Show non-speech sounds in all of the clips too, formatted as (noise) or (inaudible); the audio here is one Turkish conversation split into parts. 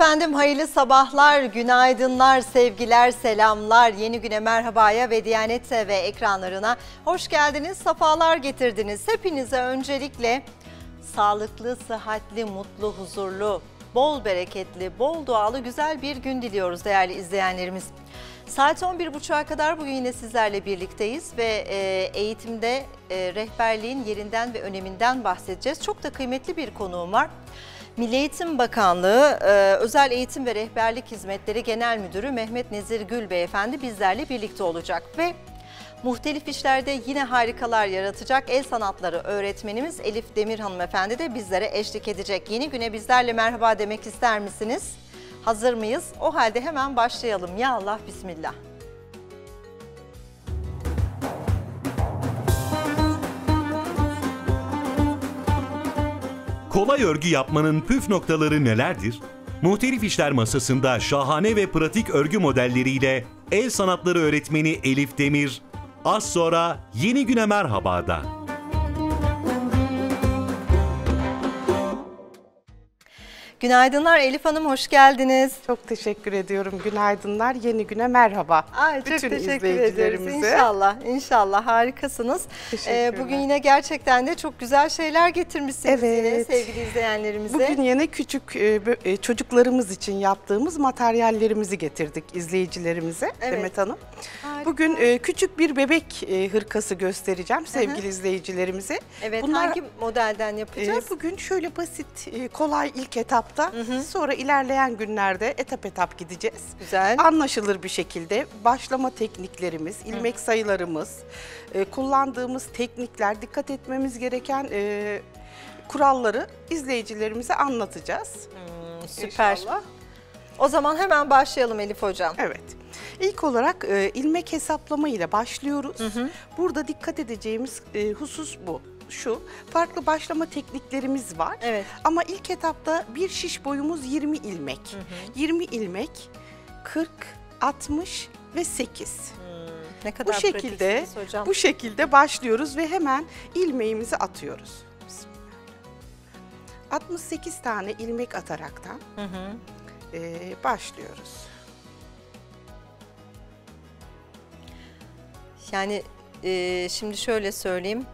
Efendim hayırlı sabahlar, günaydınlar, sevgiler, selamlar. Yeni güne merhabaya ve Diyanet TV ekranlarına hoş geldiniz, safalar getirdiniz. Hepinize öncelikle sağlıklı, sıhhatli, mutlu, huzurlu, bol bereketli, bol dualı güzel bir gün diliyoruz değerli izleyenlerimiz. Saat 11.30'a kadar bugün yine sizlerle birlikteyiz ve e, eğitimde e, rehberliğin yerinden ve öneminden bahsedeceğiz. Çok da kıymetli bir konuğum var. Milli Eğitim Bakanlığı e, Özel Eğitim ve Rehberlik Hizmetleri Genel Müdürü Mehmet Nezir Gül Beyefendi bizlerle birlikte olacak ve muhtelif işlerde yine harikalar yaratacak el sanatları öğretmenimiz Elif Demir Hanımefendi de bizlere eşlik edecek. Yeni güne bizlerle merhaba demek ister misiniz? Hazır mıyız? O halde hemen başlayalım. Ya Allah Bismillah. Kolay örgü yapmanın püf noktaları nelerdir? Muhtelif işler Masası'nda şahane ve pratik örgü modelleriyle el sanatları öğretmeni Elif Demir, az sonra yeni güne merhaba da. Günaydınlar Elif Hanım hoş geldiniz. Çok teşekkür ediyorum. Günaydınlar. Yeni güne merhaba. Ay, çok teşekkür ederiz. İnşallah. İnşallah harikasınız. Ee, bugün yine gerçekten de çok güzel şeyler getirmişsiniz evet. yine sevgili izleyenlerimize. Bugün yine küçük e, e, çocuklarımız için yaptığımız materyallerimizi getirdik izleyicilerimize evet. Demet Hanım. Harika. Bugün e, küçük bir bebek hırkası göstereceğim sevgili Hı -hı. izleyicilerimize. Evet Bunlar, hangi modelden yapacağız? bugün şöyle basit kolay ilk etap etapta. Hı hı. Sonra ilerleyen günlerde etap etap gideceğiz. Güzel. Anlaşılır bir şekilde başlama tekniklerimiz, ilmek hı. sayılarımız, e, kullandığımız teknikler, dikkat etmemiz gereken e, kuralları izleyicilerimize anlatacağız. Hmm, süper. İnşallah. O zaman hemen başlayalım Elif Hocam. Evet. İlk olarak e, ilmek hesaplama ile başlıyoruz. Hı hı. Burada dikkat edeceğimiz e, husus bu şu, farklı başlama tekniklerimiz var. Evet. Ama ilk etapta bir şiş boyumuz 20 ilmek. Hı hı. 20 ilmek, 40, 60 ve 8. Hı. Ne kadar bu şekilde, şey hocam. Bu şekilde başlıyoruz ve hemen ilmeğimizi atıyoruz. 68 tane ilmek ataraktan hı hı. E, başlıyoruz. Yani e, şimdi şöyle söyleyeyim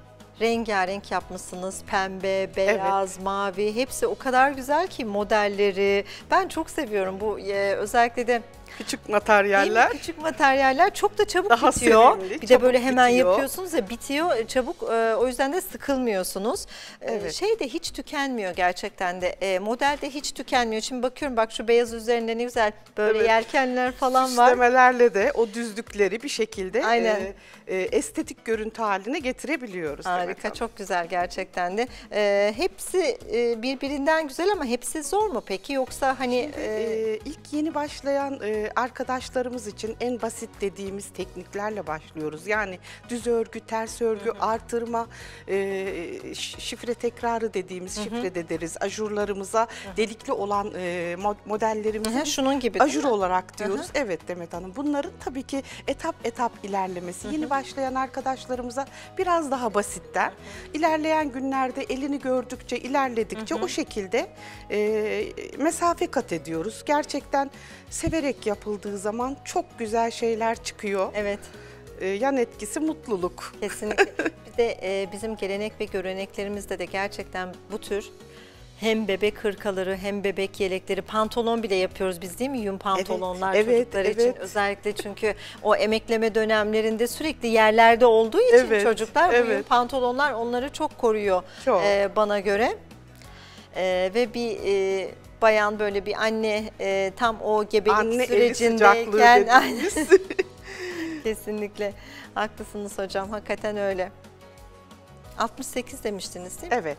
rengarenk yapmışsınız. Pembe, beyaz, evet. mavi hepsi o kadar güzel ki modelleri. Ben çok seviyorum bu e, özellikle de Küçük materyaller. Küçük materyaller çok da çabuk Daha bitiyor. Sevimli, bir de böyle hemen bitiyor. yapıyorsunuz ya bitiyor e, çabuk. E, o yüzden de sıkılmıyorsunuz. E, evet. Şey de hiç tükenmiyor gerçekten de. Model de hiç tükenmiyor. Şimdi bakıyorum bak şu beyaz üzerinde ne güzel böyle evet. yelkenler falan var. Süslemelerle de o düzlükleri bir şekilde E, e, estetik görüntü haline getirebiliyoruz. Harika çok güzel gerçekten de. E, hepsi e, birbirinden güzel ama hepsi zor mu peki yoksa hani? Şimdi, e, ilk yeni başlayan e, arkadaşlarımız için en basit dediğimiz tekniklerle başlıyoruz. Yani düz örgü, ters örgü, hı hı. artırma, e, şifre tekrarı dediğimiz hı hı. şifre de deriz. Ajurlarımıza hı hı. delikli olan e, modellerimizi şunun gibi ajur olarak diyoruz. Hı hı. Evet Demet Hanım. Bunların tabii ki etap etap ilerlemesi. Hı hı. Yeni başlayan arkadaşlarımıza biraz daha basitten ilerleyen günlerde elini gördükçe, ilerledikçe hı hı. o şekilde e, mesafe kat ediyoruz. Gerçekten severek yapıldığı zaman çok güzel şeyler çıkıyor. Evet. Ee, yan etkisi mutluluk. Kesinlikle. (laughs) Bir de e, bizim gelenek ve göreneklerimizde de gerçekten bu tür hem bebek hırkaları hem bebek yelekleri pantolon bile yapıyoruz biz değil mi yün pantolonlar evet, çocuklar evet, için evet. özellikle çünkü o emekleme dönemlerinde sürekli yerlerde olduğu için evet, çocuklar evet. yün pantolonlar onları çok koruyor çok. E, bana göre e, ve bir e, bayan böyle bir anne e, tam o gebelik sürecindeyken. Anne (laughs) Kesinlikle haklısınız hocam hakikaten öyle. 68 demiştiniz değil mi? Evet.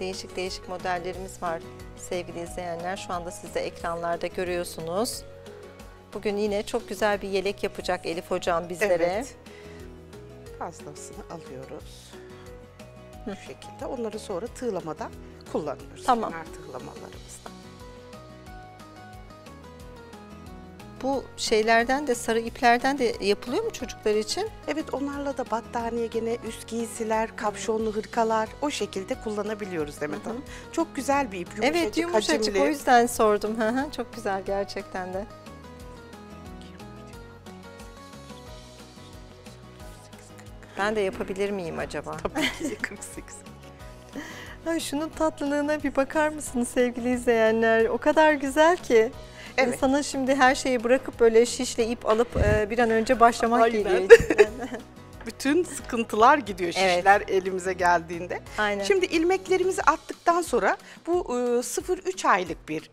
Değişik değişik modellerimiz var sevgili izleyenler. Şu anda siz de ekranlarda görüyorsunuz. Bugün yine çok güzel bir yelek yapacak Elif hocam bizlere. Evet fazlasını alıyoruz. Hı. Şu şekilde. Onları sonra tığlamada kullanıyoruz. Tamam. Kenar tığlamalarımızda. Bu şeylerden de sarı iplerden de yapılıyor mu çocuklar için? Evet onlarla da battaniye gene üst giysiler, kapşonlu hırkalar o şekilde kullanabiliyoruz Demet Hanım. Çok güzel bir ip. Yumuşacık, evet yumuşacık hacimli. o yüzden sordum. Çok güzel gerçekten de. Ben de yapabilir miyim acaba? (laughs) Tabii ki 48. (laughs) Ay şunun tatlılığına bir bakar mısınız sevgili izleyenler? O kadar güzel ki. Evet. Ee, sana şimdi her şeyi bırakıp böyle şişle ip alıp e, bir an önce başlamak Aynen. geliyor. (laughs) Bütün sıkıntılar gidiyor şişler evet. elimize geldiğinde. Aynen. Şimdi ilmeklerimizi attıktan sonra bu 0-3 ıı, aylık bir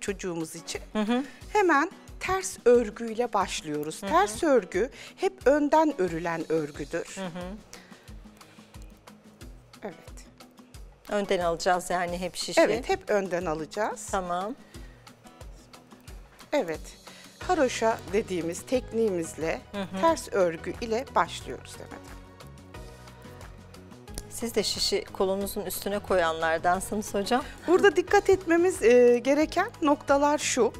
çocuğumuz için hı hı. hemen ters örgüyle başlıyoruz. Hı -hı. Ters örgü hep önden örülen örgüdür. Hı -hı. Evet. Önden alacağız yani hep şişi. Evet hep önden alacağız. Tamam. Evet. Haroşa dediğimiz tekniğimizle hı hı. ters örgü ile başlıyoruz demek. Siz de şişi kolunuzun üstüne koyanlardansınız hocam. Burada dikkat etmemiz e, gereken noktalar şu.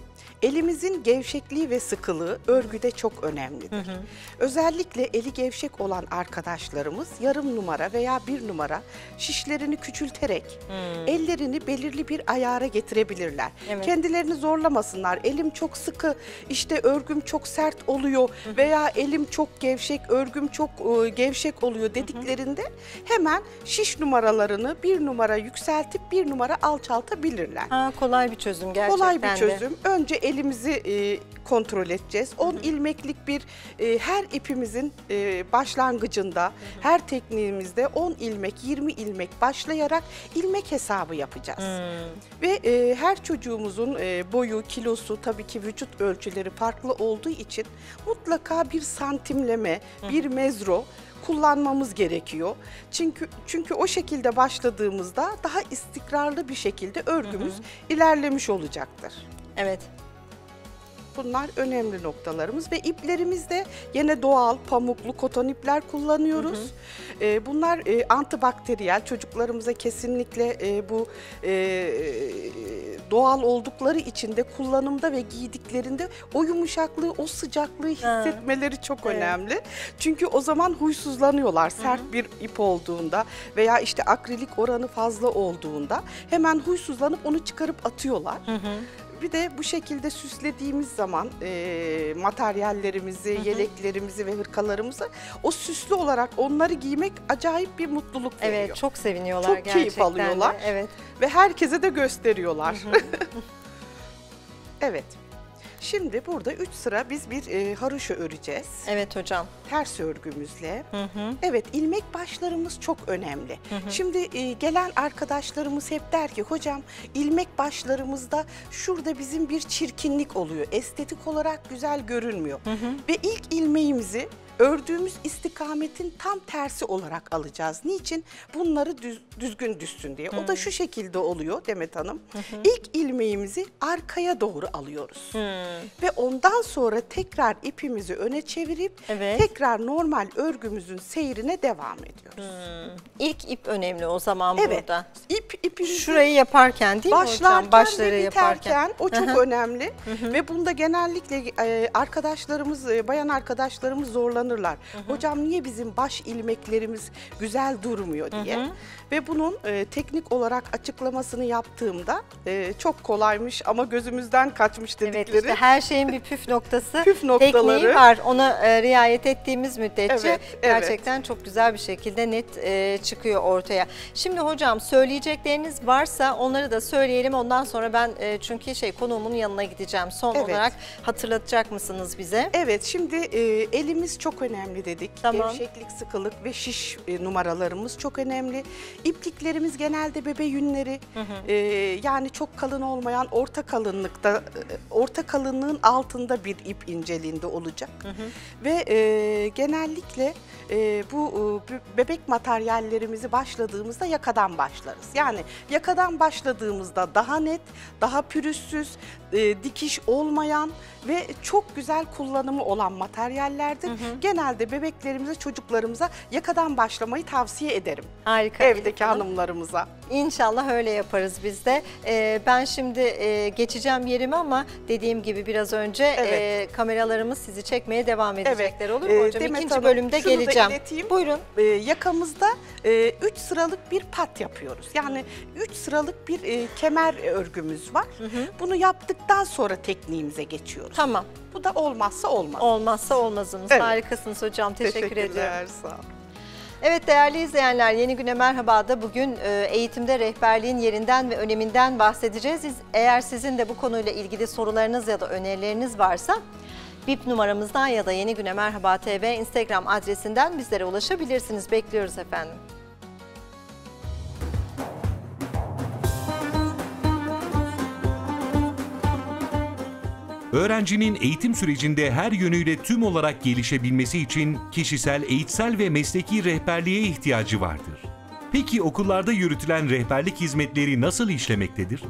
Elimizin gevşekliği ve sıkılığı örgüde çok önemlidir. Hı hı. Özellikle eli gevşek olan arkadaşlarımız yarım numara veya bir numara şişlerini küçülterek hı. ellerini belirli bir ayara getirebilirler. Evet. Kendilerini zorlamasınlar. Elim çok sıkı, işte örgüm çok sert oluyor hı hı. veya elim çok gevşek, örgüm çok e, gevşek oluyor dediklerinde hı hı. hemen şiş numaralarını bir numara yükseltip bir numara alçaltabilirler. Ha, kolay bir çözüm gerçekten Kolay bir çözüm. De. Önce elimizi e, kontrol edeceğiz. 10 ilmeklik bir e, her ipimizin e, başlangıcında, her tekniğimizde 10 ilmek, 20 ilmek başlayarak ilmek hesabı yapacağız. Ve e, her çocuğumuzun e, boyu, kilosu tabii ki vücut ölçüleri farklı olduğu için mutlaka bir santimleme, bir mezro kullanmamız gerekiyor. Çünkü çünkü o şekilde başladığımızda daha istikrarlı bir şekilde örgümüz ilerlemiş olacaktır. Evet. Bunlar önemli noktalarımız ve iplerimizde yine doğal pamuklu koton ipler kullanıyoruz. Hı hı. E, bunlar e, antibakteriyel çocuklarımıza kesinlikle e, bu e, e, doğal oldukları için de kullanımda ve giydiklerinde o yumuşaklığı o sıcaklığı hissetmeleri ha. çok evet. önemli. Çünkü o zaman huysuzlanıyorlar sert hı hı. bir ip olduğunda veya işte akrilik oranı fazla olduğunda hemen huysuzlanıp onu çıkarıp atıyorlar. Hı hı. Bir de bu şekilde süslediğimiz zaman e, materyallerimizi, yeleklerimizi ve hırkalarımızı o süslü olarak onları giymek acayip bir mutluluk evet, veriyor. Evet çok seviniyorlar çok gerçekten. Çok keyif alıyorlar. De, evet. Ve herkese de gösteriyorlar. (laughs) evet. Şimdi burada 3 sıra biz bir e, haroşa öreceğiz. Evet hocam. Ters örgümüzle. Hı hı. Evet ilmek başlarımız çok önemli. Hı hı. Şimdi e, gelen arkadaşlarımız hep der ki hocam ilmek başlarımızda şurada bizim bir çirkinlik oluyor. Estetik olarak güzel görünmüyor. Hı hı. Ve ilk ilmeğimizi ördüğümüz istikametin tam tersi olarak alacağız. Niçin? Bunları düz, düzgün düşsün diye. Hı. O da şu hmm. şekilde oluyor Demet Hanım. Hı hı. İlk ilmeğimizi arkaya doğru alıyoruz. Hı. Hmm. Ve ondan sonra tekrar ipimizi öne çevirip evet. tekrar normal örgümüzün seyrine devam ediyoruz. Hı. Hmm. İlk ip önemli o zaman evet. burada. İp ipimizi şurayı yaparken değil mi hocam? Başları ve biterken yaparken. o çok hı hı. önemli. Hı hı. Ve bunda genellikle e, arkadaşlarımız, e, bayan arkadaşlarımız zorlanıyor zorlanırlar. Hı hı. Hocam niye bizim baş ilmeklerimiz güzel durmuyor diye. Hı hı. Ve bunun e, teknik olarak açıklamasını yaptığımda e, çok kolaymış ama gözümüzden kaçmış dedikleri. Evet işte her şeyin bir püf noktası, (laughs) püf noktaları. tekniği var. Ona e, riayet ettiğimiz müddetçe evet, evet. gerçekten çok güzel bir şekilde net e, çıkıyor ortaya. Şimdi hocam söyleyecekleriniz varsa onları da söyleyelim. Ondan sonra ben e, çünkü şey konuğumun yanına gideceğim. Son evet. olarak hatırlatacak mısınız bize? Evet şimdi e, elimiz çok önemli dedik. Tamam. Gevşeklik, sıkılık ve şiş e, numaralarımız çok önemli. İpliklerimiz genelde bebe yünleri hı hı. E, yani çok kalın olmayan orta kalınlıkta, e, orta kalınlığın altında bir ip inceliğinde olacak. Hı hı. Ve e, genellikle e, bu e, bebek materyallerimizi başladığımızda yakadan başlarız. Yani yakadan başladığımızda daha net, daha pürüzsüz, e, dikiş olmayan ve çok güzel kullanımı olan materyallerdir. Hı hı. Genelde bebeklerimize, çocuklarımıza yakadan başlamayı tavsiye ederim. Harika. Evdeki hanım. hanımlarımıza. İnşallah öyle yaparız biz de. Ee, ben şimdi e, geçeceğim yerimi ama dediğim gibi biraz önce e, evet. e, kameralarımız sizi çekmeye devam edecekler evet. olur mu e, hocam? Ee, İkinci tabii, bölümde şunu geleceğim. Da Buyurun. Ee, yakamızda 3 e, sıralık bir pat yapıyoruz. Yani 3 sıralık bir e, kemer örgümüz var. Hı hı. Bunu yaptık daha sonra tekniğimize geçiyoruz. Tamam. Bu da olmazsa olmaz. Olmazsa olmazımız. Evet. Harikasınız hocam. Teşekkür Teşekkürler, ediyorum. Sağ olun. Evet değerli izleyenler Yeni Güne merhaba da bugün e, eğitimde rehberliğin yerinden ve öneminden bahsedeceğiz. Eğer sizin de bu konuyla ilgili sorularınız ya da önerileriniz varsa BIP numaramızdan ya da Yeni Güne Merhaba TV Instagram adresinden bizlere ulaşabilirsiniz. Bekliyoruz efendim. Öğrencinin eğitim sürecinde her yönüyle tüm olarak gelişebilmesi için kişisel, eğitsel ve mesleki rehberliğe ihtiyacı vardır. Peki okullarda yürütülen rehberlik hizmetleri nasıl işlemektedir?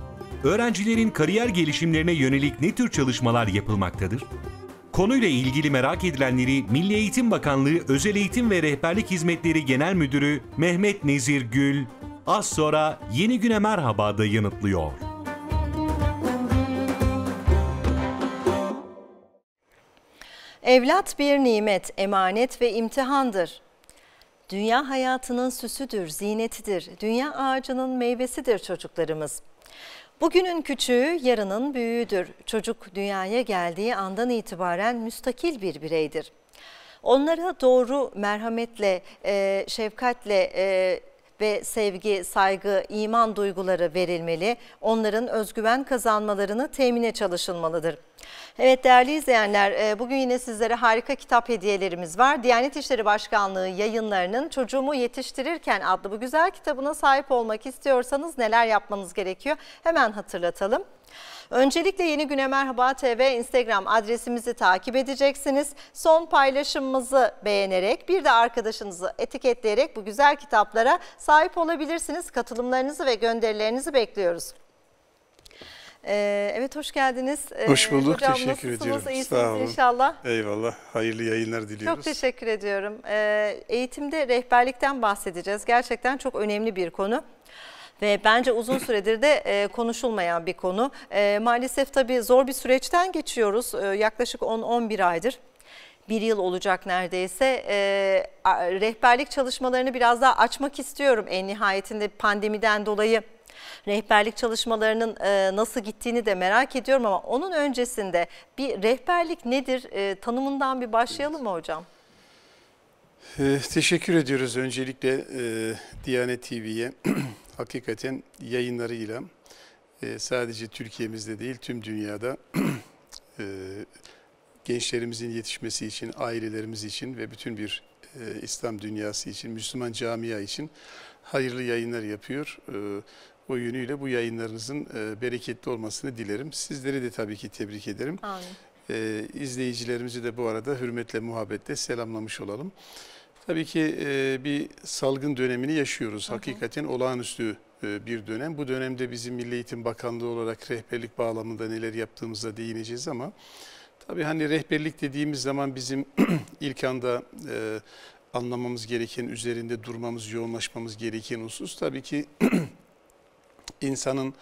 Öğrencilerin kariyer gelişimlerine yönelik ne tür çalışmalar yapılmaktadır? Konuyla ilgili merak edilenleri Milli Eğitim Bakanlığı Özel Eğitim ve Rehberlik Hizmetleri Genel Müdürü Mehmet Nezir Gül az sonra Yeni Güne Merhaba'da yanıtlıyor. Evlat bir nimet, emanet ve imtihandır. Dünya hayatının süsüdür, zinetidir. Dünya ağacının meyvesidir çocuklarımız. Bugünün küçüğü yarının büyüğüdür. Çocuk dünyaya geldiği andan itibaren müstakil bir bireydir. Onlara doğru merhametle, e, şefkatle, ve sevgi, saygı, iman duyguları verilmeli. Onların özgüven kazanmalarını temine çalışılmalıdır. Evet değerli izleyenler e, bugün yine sizlere harika kitap hediyelerimiz var. Diyanet İşleri Başkanlığı yayınlarının Çocuğumu Yetiştirirken adlı bu güzel kitabına sahip olmak istiyorsanız neler yapmanız gerekiyor hemen hatırlatalım. Öncelikle Yeni Güne Merhaba TV Instagram adresimizi takip edeceksiniz. Son paylaşımımızı beğenerek bir de arkadaşınızı etiketleyerek bu güzel kitaplara sahip olabilirsiniz. Katılımlarınızı ve gönderilerinizi bekliyoruz. Ee, evet hoş geldiniz. Ee, hoş bulduk. Hocam, teşekkür ediyorum. İyisiniz Sağ olun. inşallah. Eyvallah. Hayırlı yayınlar diliyoruz. Çok teşekkür ediyorum. Ee, eğitimde rehberlikten bahsedeceğiz. Gerçekten çok önemli bir konu ve bence uzun süredir de e, konuşulmayan bir konu. E, maalesef tabii zor bir süreçten geçiyoruz e, yaklaşık 10-11 aydır bir yıl olacak neredeyse. E, rehberlik çalışmalarını biraz daha açmak istiyorum en nihayetinde pandemiden dolayı. Rehberlik çalışmalarının e, nasıl gittiğini de merak ediyorum ama onun öncesinde bir rehberlik nedir e, tanımından bir başlayalım mı hocam? E, teşekkür ediyoruz öncelikle e, Diyanet TV'ye (clears throat) hakikaten yayınlarıyla e, sadece Türkiye'mizde değil tüm dünyada (clears throat) e, gençlerimizin yetişmesi için, ailelerimiz için ve bütün bir e, İslam dünyası için, Müslüman camia için hayırlı yayınlar yapıyor. E, o yönüyle bu yayınlarınızın bereketli olmasını dilerim. Sizleri de tabii ki tebrik ederim. Amin. E, de bu arada hürmetle, muhabbetle selamlamış olalım. Tabii ki e, bir salgın dönemini yaşıyoruz. Hı hı. Hakikaten olağanüstü e, bir dönem. Bu dönemde bizim Milli Eğitim Bakanlığı olarak rehberlik bağlamında neler yaptığımıza değineceğiz ama tabii hani rehberlik dediğimiz zaman bizim (clears throat) ilk anda e, anlamamız gereken, üzerinde durmamız, yoğunlaşmamız gereken husus tabii ki (clears throat) insanın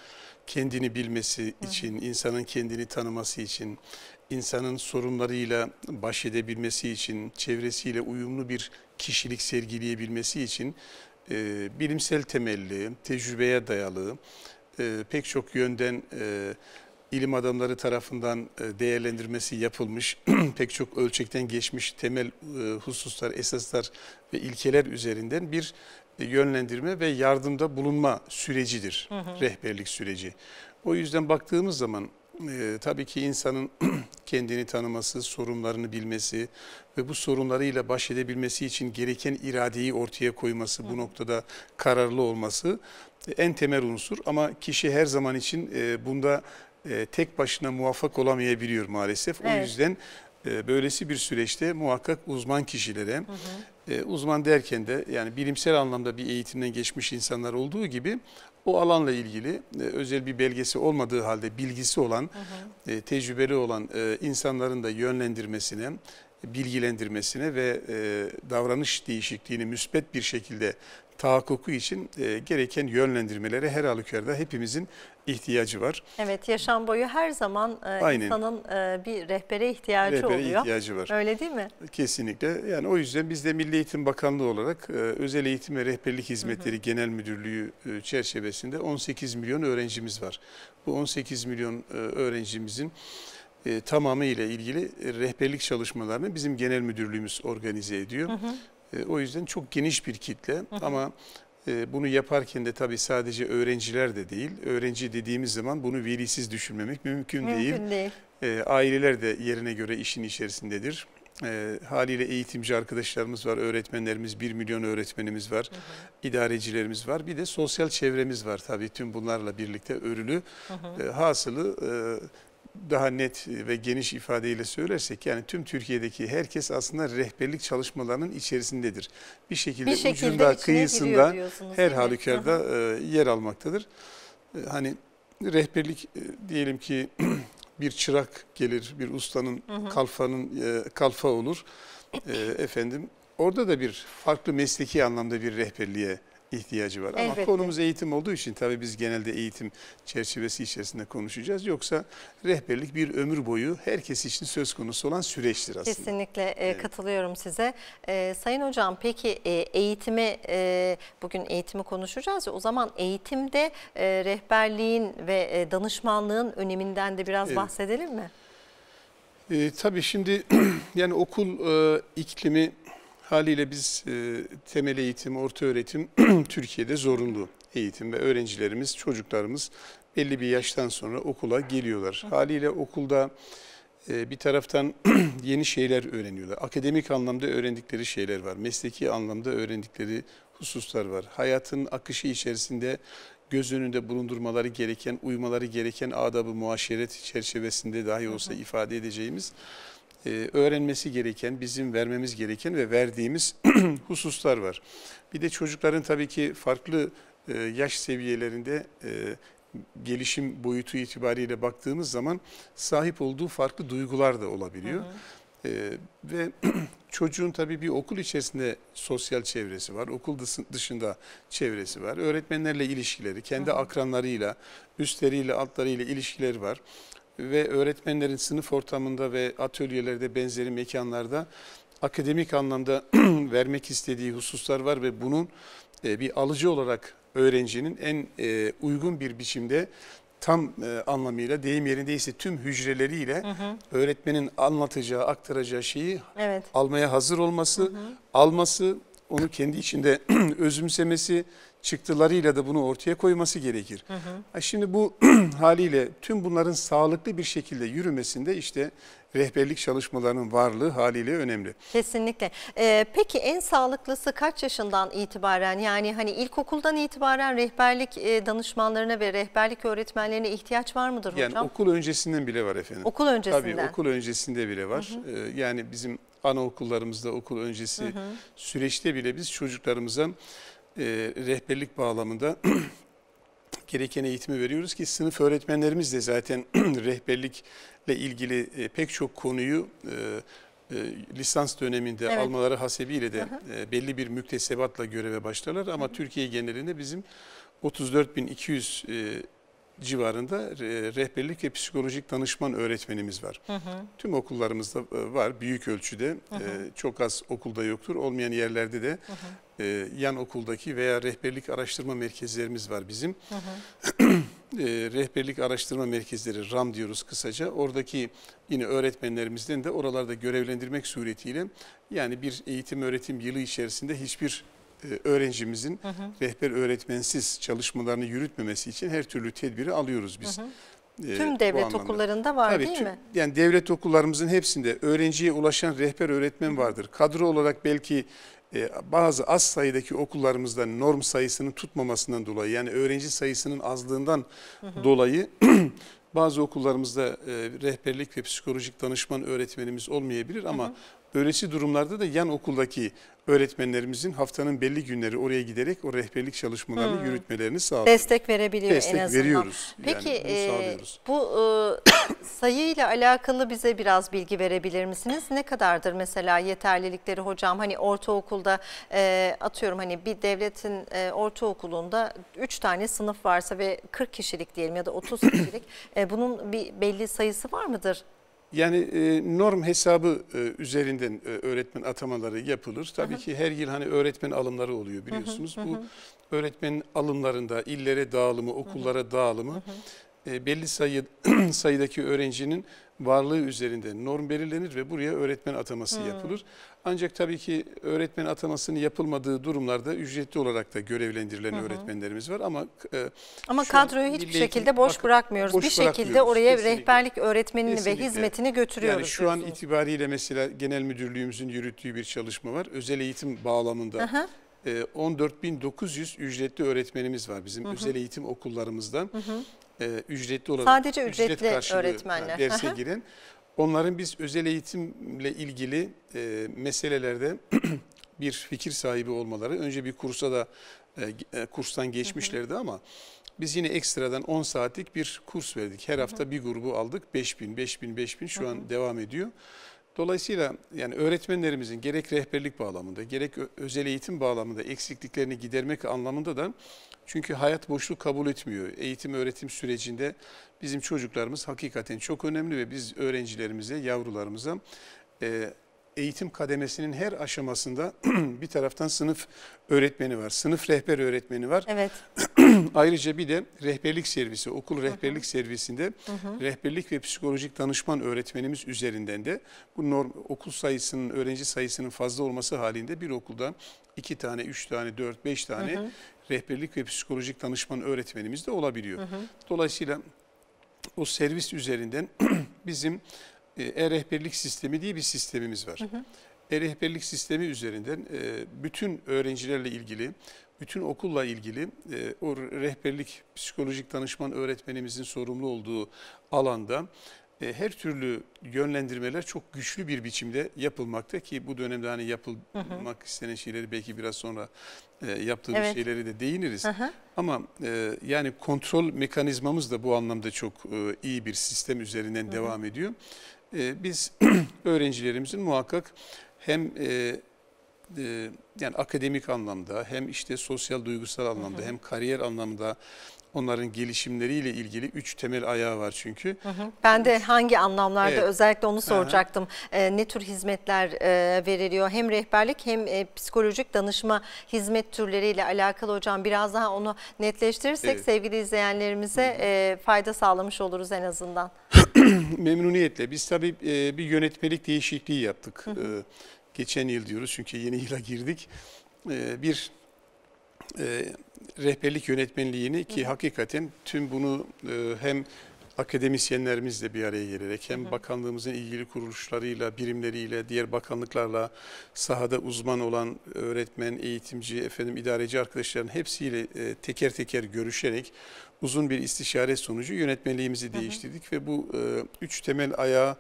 kendini bilmesi için, hı. insanın kendini tanıması için, insanın sorunlarıyla baş edebilmesi için, çevresiyle uyumlu bir kişilik sergileyebilmesi için e, bilimsel temelli, tecrübeye dayalı, e, pek çok yönden e, ilim adamları tarafından e, değerlendirmesi yapılmış, (clears throat) pek çok ölçekten geçmiş temel e, hususlar, esaslar ve ilkeler üzerinden bir e, yönlendirme ve yardımda bulunma sürecidir, hı hı. rehberlik süreci. O yüzden baktığımız zaman e, tabii ki insanın (clears throat) kendini tanıması, sorunlarını bilmesi, ve bu sorunlarıyla baş edebilmesi için gereken iradeyi ortaya koyması, bu noktada kararlı olması e, en temel unsur. Ama kişi her zaman için e, bunda e, tek başına muvaffak olamayabiliyor maalesef. Evet. O yüzden böylesi bir süreçte muhakkak uzman kişilere, uzman derken de yani bilimsel anlamda bir eğitimden geçmiş insanlar olduğu gibi o alanla ilgili özel bir belgesi olmadığı halde bilgisi olan, hı hı. tecrübeli olan insanların da yönlendirmesine, bilgilendirmesine ve e, davranış değişikliğini müsbet bir şekilde tahakkuku için e, gereken yönlendirmelere her halükarda hepimizin ihtiyacı var. Evet yaşam boyu her zaman e, insanın e, bir rehbere ihtiyacı rehbere oluyor. ihtiyacı var. Öyle değil mi? Kesinlikle. Yani o yüzden biz de Milli Eğitim Bakanlığı olarak e, Özel Eğitim ve Rehberlik Hizmetleri hı hı. Genel Müdürlüğü e, çerçevesinde 18 milyon öğrencimiz var. Bu 18 milyon e, öğrencimizin e, tamamı ile ilgili e, rehberlik çalışmalarını bizim genel müdürlüğümüz organize ediyor. Hı hı. E, o yüzden çok geniş bir kitle hı hı. ama e, bunu yaparken de tabii sadece öğrenciler de değil, öğrenci dediğimiz zaman bunu velisiz düşünmemek mümkün, mümkün değil. değil. E, aileler de yerine göre işin içerisindedir. E, haliyle eğitimci arkadaşlarımız var, öğretmenlerimiz, 1 milyon öğretmenimiz var, hı hı. idarecilerimiz var. Bir de sosyal çevremiz var tabii tüm bunlarla birlikte örülü. Hı hı. E, hasılı e, daha net ve geniş ifadeyle söylersek yani tüm Türkiye'deki herkes aslında rehberlik çalışmalarının içerisindedir. Bir şekilde, bir şekilde ucunda kıyısında her halükarda e, yer almaktadır. E, hani rehberlik e, diyelim ki (clears throat) bir çırak gelir, bir ustanın hı hı. kalfanın e, kalfa olur. E, efendim orada da bir farklı mesleki anlamda bir rehberliğe ihtiyacı var. Elbette. Ama konumuz eğitim olduğu için tabii biz genelde eğitim çerçevesi içerisinde konuşacağız. Yoksa rehberlik bir ömür boyu herkes için söz konusu olan süreçtir aslında. Kesinlikle e, evet. katılıyorum size. E, Sayın Hocam peki e, eğitimi bugün eğitimi konuşacağız o zaman eğitimde rehberliğin ve danışmanlığın öneminden de biraz evet. bahsedelim mi? E, tabii şimdi (clears throat) yani okul e, iklimi Haliyle biz e, temel eğitim, orta öğretim (clears throat) Türkiye'de zorunlu eğitim ve öğrencilerimiz, çocuklarımız belli bir yaştan sonra okula geliyorlar. Haliyle okulda e, bir taraftan (clears throat) yeni şeyler öğreniyorlar. Akademik anlamda öğrendikleri şeyler var. Mesleki anlamda öğrendikleri hususlar var. Hayatın akışı içerisinde göz önünde bulundurmaları gereken, uymaları gereken adabı muaşeret çerçevesinde dahi olsa ifade edeceğimiz e, öğrenmesi gereken, bizim vermemiz gereken ve verdiğimiz (clears throat) hususlar var. Bir de çocukların tabii ki farklı e, yaş seviyelerinde e, gelişim boyutu itibariyle baktığımız zaman sahip olduğu farklı duygular da olabiliyor. Hı hı. ve (clears throat) çocuğun tabii bir okul içerisinde sosyal çevresi var, okul dışında çevresi var, öğretmenlerle ilişkileri, kendi Hı -hı. akranlarıyla, üstleriyle, altlarıyla ilişkileri var ve öğretmenlerin sınıf ortamında ve atölyelerde benzeri mekanlarda akademik anlamda (clears throat) vermek istediği hususlar var ve bunun e, bir alıcı olarak öğrencinin en e, uygun bir biçimde tam e, anlamıyla deyim yerindeyse tüm hücreleriyle hı hı. öğretmenin anlatacağı, aktaracağı şeyi evet. almaya hazır olması, hı hı. alması, onu kendi içinde (clears throat) özümsemesi, çıktılarıyla da bunu ortaya koyması gerekir. Hı hı. Şimdi bu (clears throat) haliyle tüm bunların sağlıklı bir şekilde yürümesinde işte rehberlik çalışmalarının varlığı haliyle önemli. Kesinlikle. Ee, peki en sağlıklısı kaç yaşından itibaren yani hani ilkokuldan itibaren rehberlik e, danışmanlarına ve rehberlik öğretmenlerine ihtiyaç var mıdır hocam? Yani okul öncesinden bile var efendim. Okul öncesinden? Tabii okul öncesinde bile var. Hı hı. Ee, yani bizim anaokullarımızda okul öncesi hı hı. süreçte bile biz çocuklarımızın e, rehberlik bağlamında (clears throat) gereken eğitimi veriyoruz ki sınıf öğretmenlerimiz de zaten (clears throat) rehberlikle ilgili e, pek çok konuyu e, e, lisans döneminde evet. almaları hasebiyle de e, belli bir müktesebatla göreve başlarlar. Ama Hı -hı. Türkiye genelinde bizim 34.200 e, civarında e, rehberlik ve psikolojik danışman öğretmenimiz var. Hı hı. Tüm okullarımızda e, var büyük ölçüde. Hı hı. E, çok az okulda yoktur. Olmayan yerlerde de hı hı. yan okuldaki veya rehberlik araştırma merkezlerimiz var bizim. Hı hı. (clears throat) rehberlik araştırma merkezleri RAM diyoruz kısaca. Oradaki yine öğretmenlerimizden de oralarda görevlendirmek suretiyle yani bir eğitim öğretim yılı içerisinde hiçbir e, öğrencimizin hı hı. rehber öğretmensiz çalışmalarını yürütmemesi için her türlü tedbiri alıyoruz biz. Hı hı. E, tüm devlet okullarında var Tabii, değil tüm, mi? Yani devlet okullarımızın hepsinde öğrenciye ulaşan rehber öğretmen vardır. Kadro olarak belki e, bazı az sayıdaki okullarımızda norm sayısının tutmamasından dolayı yani öğrenci sayısının azlığından hı hı. dolayı (clears throat) bazı okullarımızda rehberlik ve psikolojik danışman öğretmenimiz olmayabilir ama hı hı. Öylesi durumlarda da yan okuldaki öğretmenlerimizin haftanın belli günleri oraya giderek o rehberlik çalışmalarını hmm. yürütmelerini sağlıyoruz. Destek verebiliyor Destek en azından. veriyoruz. Peki yani, e, bu e, (coughs) sayıyla alakalı bize biraz bilgi verebilir misiniz? Ne kadardır mesela yeterlilikleri hocam? Hani ortaokulda e, atıyorum hani bir devletin e, ortaokulunda 3 tane sınıf varsa ve 40 kişilik diyelim ya da 30 kişilik e, bunun bir belli sayısı var mıdır yani e, norm hesabı e, üzerinden e, öğretmen atamaları yapılır. Tabii hı hı. ki her yıl hani öğretmen alımları oluyor biliyorsunuz. Hı hı. Bu öğretmen alımlarında illere dağılımı, okullara hı hı. dağılımı hı hı. E, belli sayı (clears throat) sayıdaki öğrencinin varlığı üzerinde norm belirlenir ve buraya öğretmen ataması hmm. yapılır. Ancak tabii ki öğretmen atamasının yapılmadığı durumlarda ücretli olarak da görevlendirilen hmm. öğretmenlerimiz var ama e, ama kadroyu hiçbir şekilde boş bak, bırakmıyoruz. Boş bir şekilde oraya Kesinlikle. rehberlik öğretmenini Kesinlikle. ve hizmetini götürüyoruz. Yani şu an itibariyle mesela genel müdürlüğümüzün yürüttüğü bir çalışma var. Özel eğitim bağlamında. Aha. 14.900 e, ücretli öğretmenimiz var bizim hı hı. özel eğitim okullarımızdan. Hı hı e, ücretli olarak Sadece ücretli ücret karşılığı, öğretmenler. derse girin. Onların biz özel eğitimle ilgili e, meselelerde (clears throat) bir fikir sahibi olmaları. Önce bir kursa da e, e kurstan geçmişlerdi ama biz yine ekstradan 10 saatlik bir kurs verdik. Her hafta bir grubu aldık. 5000, 5000, 5000 şu an devam ediyor. Dolayısıyla yani öğretmenlerimizin gerek rehberlik bağlamında gerek özel eğitim bağlamında eksikliklerini gidermek anlamında da çünkü hayat boşluk kabul etmiyor. Eğitim öğretim sürecinde bizim çocuklarımız hakikaten çok önemli ve biz öğrencilerimize, yavrularımıza e, eğitim kademesinin her aşamasında (clears throat) bir taraftan sınıf öğretmeni var, sınıf rehber öğretmeni var. Evet. (clears throat) Ayrıca bir de rehberlik servisi, okul rehberlik hı hı. servisinde hı hı. rehberlik ve psikolojik danışman öğretmenimiz üzerinden de bu norm, okul sayısının, öğrenci sayısının fazla olması halinde bir okulda iki tane, üç tane, dört, beş tane hı hı rehberlik ve psikolojik danışman öğretmenimiz de olabiliyor. Hı hı. Dolayısıyla o servis üzerinden (clears throat) bizim e, e-rehberlik sistemi diye bir sistemimiz var. E-rehberlik sistemi üzerinden e, bütün öğrencilerle ilgili, bütün okulla ilgili e, o rehberlik psikolojik danışman öğretmenimizin sorumlu olduğu alanda e, her türlü yönlendirmeler çok güçlü bir biçimde yapılmakta ki bu dönemde hani yapılmak hı hı. istenen şeyleri belki biraz sonra e, yaptığımız evet. şeyleri de değiniriz. Hı hı. Ama e, yani kontrol mekanizmamız da bu anlamda çok e, iyi bir sistem üzerinden hı hı. devam ediyor. E, biz (clears throat) öğrencilerimizin muhakkak hem e, e, yani akademik anlamda hem işte sosyal duygusal anlamda hı hı. hem kariyer anlamda Onların gelişimleriyle ilgili üç temel ayağı var çünkü. Hı hı. Ben de hangi anlamlarda evet. özellikle onu soracaktım. E, ne tür hizmetler e, veriliyor? Hem rehberlik hem e, psikolojik danışma hizmet türleriyle alakalı hocam. Biraz daha onu netleştirirsek evet. sevgili izleyenlerimize hı hı. E, fayda sağlamış oluruz en azından. (clears throat) Memnuniyetle. Biz tabii e, bir yönetmelik değişikliği yaptık. Hı hı. E, geçen yıl diyoruz çünkü yeni yıla girdik. E, bir e, rehberlik yönetmenliğini ki hı hakikaten tüm bunu e, hem akademisyenlerimizle bir araya gelerek hem hı hı. bakanlığımızın ilgili kuruluşlarıyla, birimleriyle, diğer bakanlıklarla sahada uzman olan öğretmen, eğitimci, efendim idareci arkadaşların hepsiyle e, teker teker görüşerek uzun bir istişare sonucu yönetmeliğimizi değiştirdik ve bu e, üç temel ayağı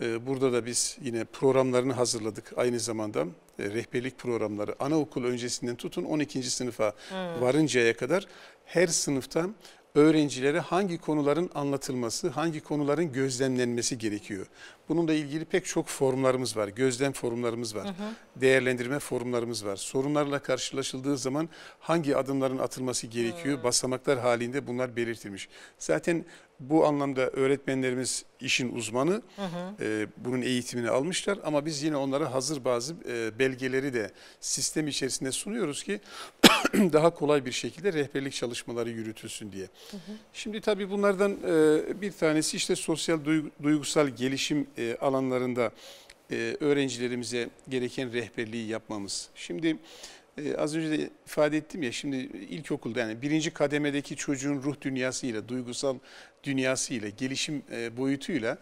e, Burada da biz yine programlarını hazırladık aynı zamanda. E, rehberlik programları anaokul öncesinden tutun 12. sınıfa hmm. varıncaya kadar her sınıfta öğrencilere hangi konuların anlatılması, hangi konuların gözlemlenmesi gerekiyor. Bununla ilgili pek çok forumlarımız var. Gözlem forumlarımız var. Hı hı. Değerlendirme forumlarımız var. Sorunlarla karşılaşıldığı zaman hangi adımların atılması gerekiyor? Hı. Basamaklar halinde bunlar belirtilmiş. Zaten bu anlamda öğretmenlerimiz işin uzmanı. Hı hı. E, bunun eğitimini almışlar ama biz yine onlara hazır bazı e, belgeleri de sistem içerisinde sunuyoruz ki (clears throat) daha kolay bir şekilde rehberlik çalışmaları yürütülsün diye. Hı hı. Şimdi tabii bunlardan e, bir tanesi işte sosyal duygusal gelişim e, alanlarında e, öğrencilerimize gereken rehberliği yapmamız. Şimdi e, az önce de ifade ettim ya şimdi ilkokulda yani birinci kademedeki çocuğun ruh dünyasıyla, duygusal dünyasıyla, gelişim e, boyutuyla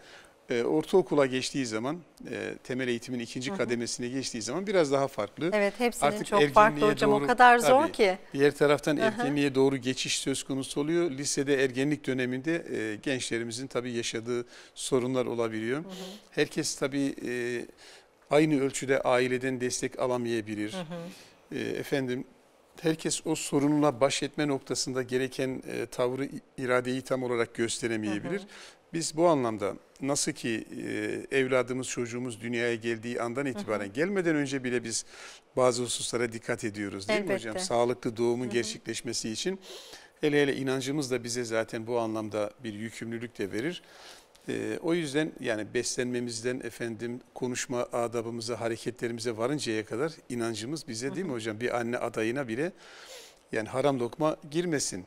e, ortaokula geçtiği zaman, e, temel eğitimin ikinci Hı -hı. kademesine geçtiği zaman biraz daha farklı. Evet hepsinin Artık çok farklı hocam doğru, o kadar zor tabii, ki. Diğer taraftan Hı -hı. ergenliğe doğru geçiş söz konusu oluyor. Lisede ergenlik döneminde e, gençlerimizin tabii yaşadığı sorunlar olabiliyor. Hı -hı. Herkes tabii e, aynı ölçüde aileden destek alamayabilir. Hı -hı. E, efendim herkes o sorunla baş etme noktasında gereken e, tavrı, iradeyi tam olarak gösteremeyebilir. Hı hı. Biz bu anlamda nasıl ki e, evladımız çocuğumuz dünyaya geldiği andan itibaren hı hı. gelmeden önce bile biz bazı hususlara dikkat ediyoruz değil Elbette. mi hocam? Sağlıklı doğumun hı hı. gerçekleşmesi için hele hele inancımız da bize zaten bu anlamda bir yükümlülük de verir. E, o yüzden yani beslenmemizden efendim konuşma adabımıza hareketlerimize varıncaya kadar inancımız bize değil mi hocam? Bir anne adayına bile yani haram lokma girmesin.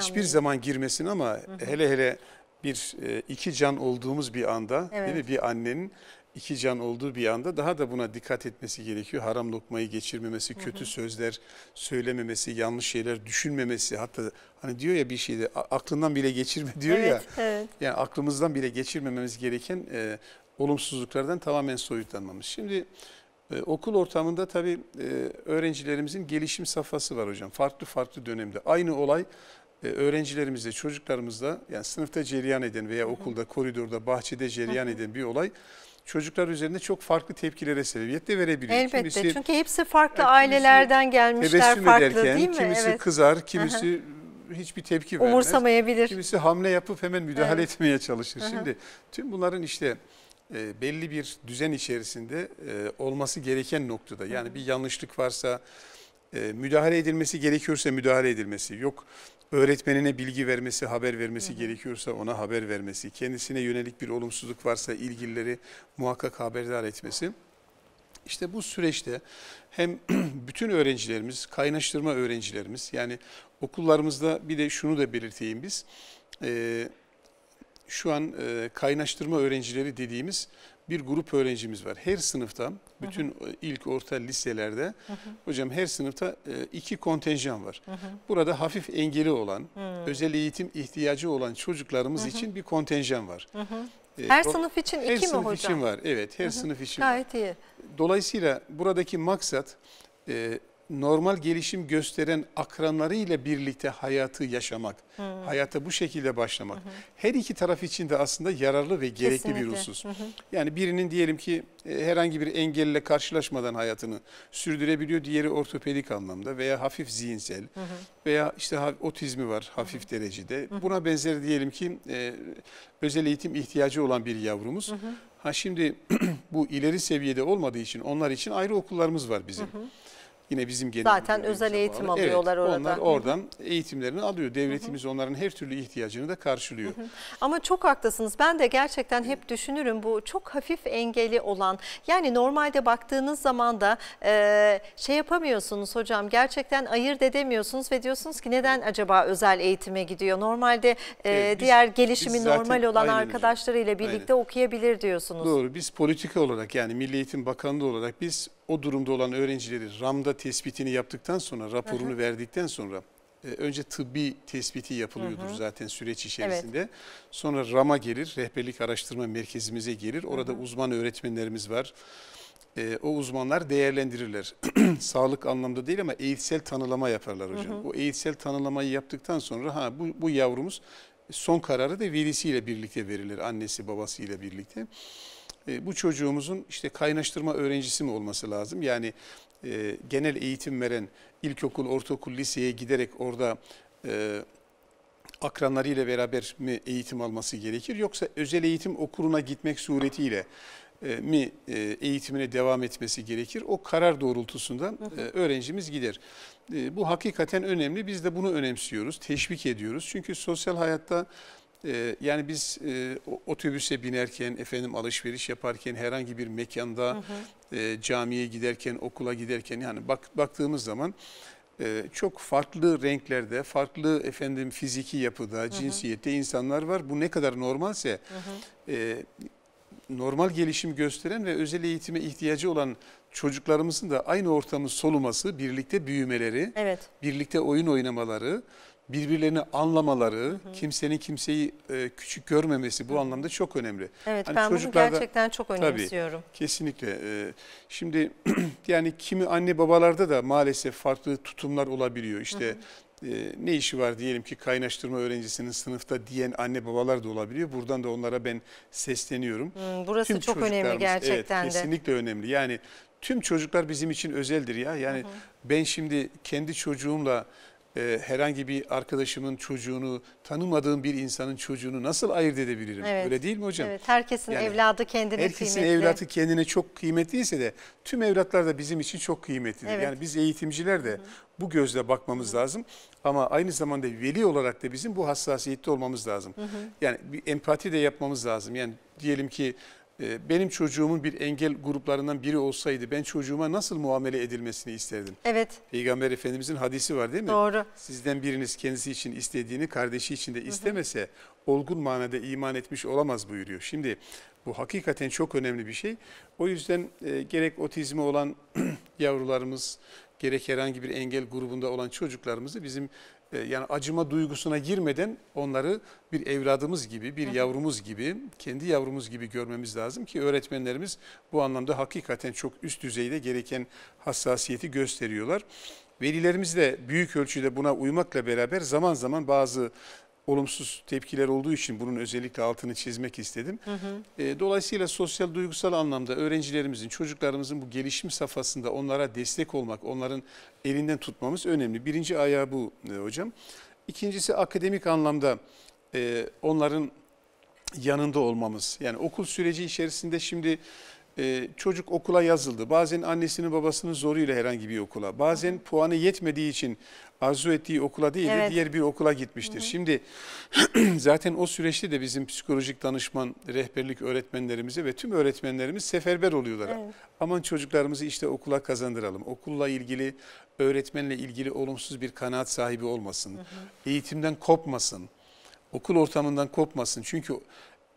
Hiçbir zaman girmesin ama hı hı. hele hele bir e, iki can olduğumuz bir anda evet. değil mi? bir annenin iki can olduğu bir anda daha da buna dikkat etmesi gerekiyor. Haram lokmayı geçirmemesi, hı hı. kötü sözler söylememesi, yanlış şeyler düşünmemesi. Hatta hani diyor ya bir şeyde aklından bile geçirme (laughs) diyor evet, ya. Evet. Yani aklımızdan bile geçirmememiz gereken e, olumsuzluklardan tamamen soyutlanmamız. Şimdi e, okul ortamında tabii e, öğrencilerimizin gelişim safhası var hocam. Farklı farklı dönemde. Aynı olay e, öğrencilerimizde, çocuklarımızda yani sınıfta cereyan eden veya okulda, koridorda, bahçede cereyan eden bir olay çocuklar üzerinde çok farklı tepkilere sebebiyet de verebiliyor. Elbette kimisi, çünkü hepsi farklı yani, ailelerden gelmişler farklı ederken, değil mi? Kimisi evet. kızar, kimisi hiçbir tepki vermez. Umursamayabilir. Kimisi hamle yapıp hemen müdahale evet. etmeye çalışır. Şimdi tüm bunların işte e, belli bir düzen içerisinde e, olması gereken noktada yani bir yanlışlık varsa e, müdahale edilmesi gerekiyorsa müdahale edilmesi yok öğretmenine bilgi vermesi, haber vermesi hı hı. gerekiyorsa ona haber vermesi, kendisine yönelik bir olumsuzluk varsa ilgilileri muhakkak haberdar etmesi. İşte bu süreçte hem (clears throat) bütün öğrencilerimiz, kaynaştırma öğrencilerimiz yani okullarımızda bir de şunu da belirteyim biz, e, şu an e, kaynaştırma öğrencileri dediğimiz bir grup öğrencimiz var. Her sınıfta bütün hı hı. ilk orta liselerde hı hı. hocam her sınıfta e, iki kontenjan var. Hı hı. Burada hafif engeli olan, hı. özel eğitim ihtiyacı olan çocuklarımız hı hı. için bir kontenjan var. Hı hı. E, her Do sınıf için iki her mi sınıf için var. Evet, her Hı -hı. sınıf için. Gayet var. iyi. Dolayısıyla buradaki maksat e, normal gelişim gösteren akranları ile birlikte hayatı yaşamak, hmm. hayata bu şekilde başlamak. Hmm. Her iki taraf için de aslında yararlı ve gerekli Kesinlikle. bir husus. Hmm. Yani birinin diyelim ki e, herhangi bir engelle karşılaşmadan hayatını sürdürebiliyor, diğeri ortopedik anlamda veya hafif zihinsel hmm. veya işte otizmi var hafif hmm. derecede. Hmm. Buna benzer diyelim ki e, özel eğitim ihtiyacı olan bir yavrumuz. Hmm. Ha şimdi (clears throat) bu ileri seviyede olmadığı için onlar için ayrı okullarımız var bizim. Hmm. Yine bizim genel Zaten özel eğitim bağlı. alıyorlar evet, orada. Onlar oradan eğitimlerini alıyor. Devletimiz Hı. onların her türlü ihtiyacını da karşılıyor. Hı. Ama çok haklısınız. Ben de gerçekten hep düşünürüm bu çok hafif engeli olan. Yani normalde baktığınız zaman da e, şey yapamıyorsunuz hocam. Gerçekten ayırt edemiyorsunuz ve diyorsunuz ki neden acaba özel eğitime gidiyor? Normalde e, evet, diğer gelişimi normal olan arkadaşlarıyla birlikte aynen. okuyabilir diyorsunuz. Doğru. Biz politika olarak yani Milli Eğitim Bakanlığı olarak biz o durumda olan öğrencileri RAM'da tespitini yaptıktan sonra raporunu hı hı. verdikten sonra e, önce tıbbi tespiti yapılıyordur hı hı. zaten süreç içerisinde. Evet. Sonra RAM'a gelir, rehberlik araştırma merkezimize gelir. Orada hı hı. uzman öğretmenlerimiz var. E, o uzmanlar değerlendirirler. (clears throat) Sağlık anlamda değil ama eğitsel tanılama yaparlar hocam. Hı hı. O eğitsel tanılamayı yaptıktan sonra ha bu, bu yavrumuz son kararı da velisiyle birlikte verilir. Annesi babasıyla birlikte. birlikte. E, bu çocuğumuzun işte kaynaştırma öğrencisi mi olması lazım? Yani e, genel eğitim veren ilkokul, ortaokul, liseye giderek orada e, akranlarıyla beraber mi eğitim alması gerekir? Yoksa özel eğitim okuluna gitmek suretiyle e, mi e, eğitimine devam etmesi gerekir. O karar doğrultusunda öğrencimiz gider. Bu hakikaten önemli. Biz de bunu önemsiyoruz, teşvik ediyoruz. Çünkü sosyal hayatta ee, yani biz e, otobüse binerken, efendim alışveriş yaparken, herhangi bir mekanda, hı hı. E, camiye giderken, okula giderken yani bak, baktığımız zaman e, çok farklı renklerde, farklı efendim fiziki yapıda, hı hı. insanlar var. Bu ne kadar normalse hı hı. normal gelişim gösteren ve özel eğitime ihtiyacı olan çocuklarımızın da aynı ortamın soluması, birlikte büyümeleri, evet. birlikte oyun oynamaları, birbirlerini anlamaları, hı hı. kimsenin kimseyi e, küçük görmemesi bu hı. anlamda çok önemli. Evet hani ben bunu gerçekten çok önemsiyorum. Tabii, kesinlikle. E, şimdi (clears throat) yani kimi anne babalarda da maalesef farklı tutumlar olabiliyor. İşte hı e, ne işi var diyelim ki kaynaştırma öğrencisinin sınıfta diyen anne babalar da olabiliyor. Buradan da onlara ben sesleniyorum. Hmm, burası Tüm çok önemli gerçekten evet, de. Kesinlikle önemli. Yani tüm çocuklar bizim için özeldir ya. Yani hı hı. ben şimdi kendi çocuğumla e, herhangi bir arkadaşımın çocuğunu, tanımadığım bir insanın çocuğunu nasıl ayırt edebilirim? Evet. Öyle değil mi hocam? Evet, herkesin yani, evladı kendine herkesin kıymetli. Herkesin evladı kendine çok kıymetliyse de tüm evlatlar da bizim için çok kıymetlidir. Evet. Yani biz eğitimciler de bu gözle bakmamız Hı. lazım. Ama aynı zamanda veli olarak da bizim bu hassasiyette olmamız lazım. hı. Yani bir empati de yapmamız lazım. Yani diyelim ki ee, benim çocuğumun bir engel gruplarından biri olsaydı ben çocuğuma nasıl muamele edilmesini isterdim? Evet. Peygamber Efendimizin hadisi var değil mi? Doğru. Sizden biriniz kendisi için istediğini kardeşi için de istemese hı hı. olgun manada iman etmiş olamaz buyuruyor. Şimdi bu hakikaten çok önemli bir şey. O yüzden e, gerek otizmi olan (clears throat) yavrularımız gerek herhangi bir engel grubunda olan çocuklarımızı bizim e, yani acıma duygusuna girmeden onları bir evladımız gibi, bir yavrumuz gibi, kendi yavrumuz gibi görmemiz lazım ki öğretmenlerimiz bu anlamda hakikaten çok üst düzeyde gereken hassasiyeti gösteriyorlar. Velilerimiz de büyük ölçüde buna uymakla beraber zaman zaman bazı olumsuz tepkiler olduğu için bunun özellikle altını çizmek istedim. Hı hı. E, dolayısıyla sosyal duygusal anlamda öğrencilerimizin, çocuklarımızın bu gelişim safhasında onlara destek olmak, onların elinden tutmamız önemli. Birinci ayağı bu e, hocam. İkincisi akademik anlamda e, onların yanında olmamız. Yani okul süreci içerisinde şimdi e, çocuk okula yazıldı. Bazen annesinin babasının zoruyla herhangi bir okula. Bazen puanı yetmediği için arzu ettiği okula değil evet. de diğer bir okula gitmiştir. Hı hı. Şimdi (clears throat) zaten o süreçte de bizim psikolojik danışman, rehberlik öğretmenlerimizi ve tüm öğretmenlerimiz seferber oluyorlar. Evet. Aman çocuklarımızı işte okula kazandıralım. Okulla ilgili, öğretmenle ilgili olumsuz bir kanaat sahibi olmasın. Hı hı. Eğitimden kopmasın okul ortamından kopmasın. Çünkü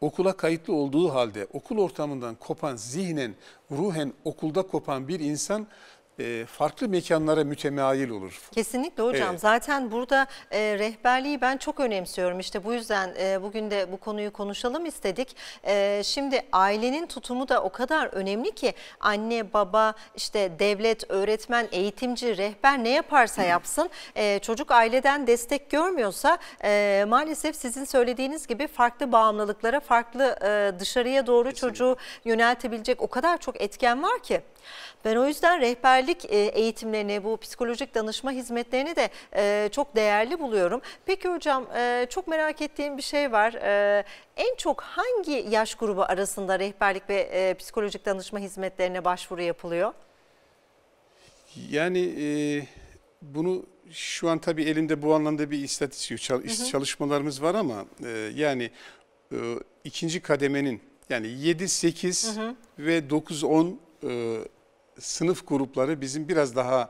okula kayıtlı olduğu halde okul ortamından kopan zihnen, ruhen okulda kopan bir insan e, farklı mekanlara mütemayil olur. Kesinlikle hocam. Evet. Zaten burada e, rehberliği ben çok önemsiyorum. İşte bu yüzden e, bugün de bu konuyu konuşalım istedik. E, şimdi ailenin tutumu da o kadar önemli ki anne, baba, işte devlet, öğretmen, eğitimci, rehber ne yaparsa yapsın e, çocuk aileden destek görmüyorsa e, maalesef sizin söylediğiniz gibi farklı bağımlılıklara, farklı e, dışarıya doğru Kesinlikle. çocuğu yöneltebilecek o kadar çok etken var ki. Ben o yüzden rehberlik e, eğitimlerini, bu psikolojik danışma hizmetlerini de e, çok değerli buluyorum. Peki hocam e, çok merak ettiğim bir şey var. En çok hangi yaş grubu arasında rehberlik ve psikolojik danışma hizmetlerine başvuru yapılıyor? Yani bunu şu an tabii elimde bu anlamda bir istatistik çalışmalarımız var ama yani ikinci kademenin yani 7, 8 ve 9, 10 e, sınıf grupları bizim biraz daha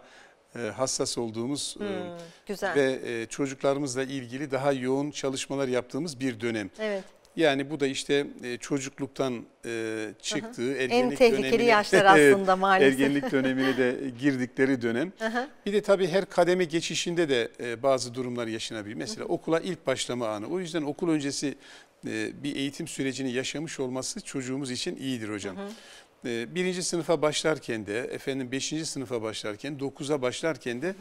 e, hassas olduğumuz e, hmm, e, güzel. ve e, çocuklarımızla ilgili daha yoğun çalışmalar yaptığımız bir dönem. Evet. Yani bu da işte e, çocukluktan e, çıktığı Aha. ergenlik en tehlikeli (laughs) yaşlar aslında maalesef. ergenlik dönemine de (laughs) girdikleri dönem. Bir de tabii her kademe geçişinde de bazı durumlar yaşanabilir. Mesela okula ilk başlama anı. O yüzden okul öncesi bir eğitim sürecini yaşamış olması çocuğumuz için iyidir hocam. Ee, birinci sınıfa başlarken de efendim beşinci sınıfa başlarken dokuza başlarken de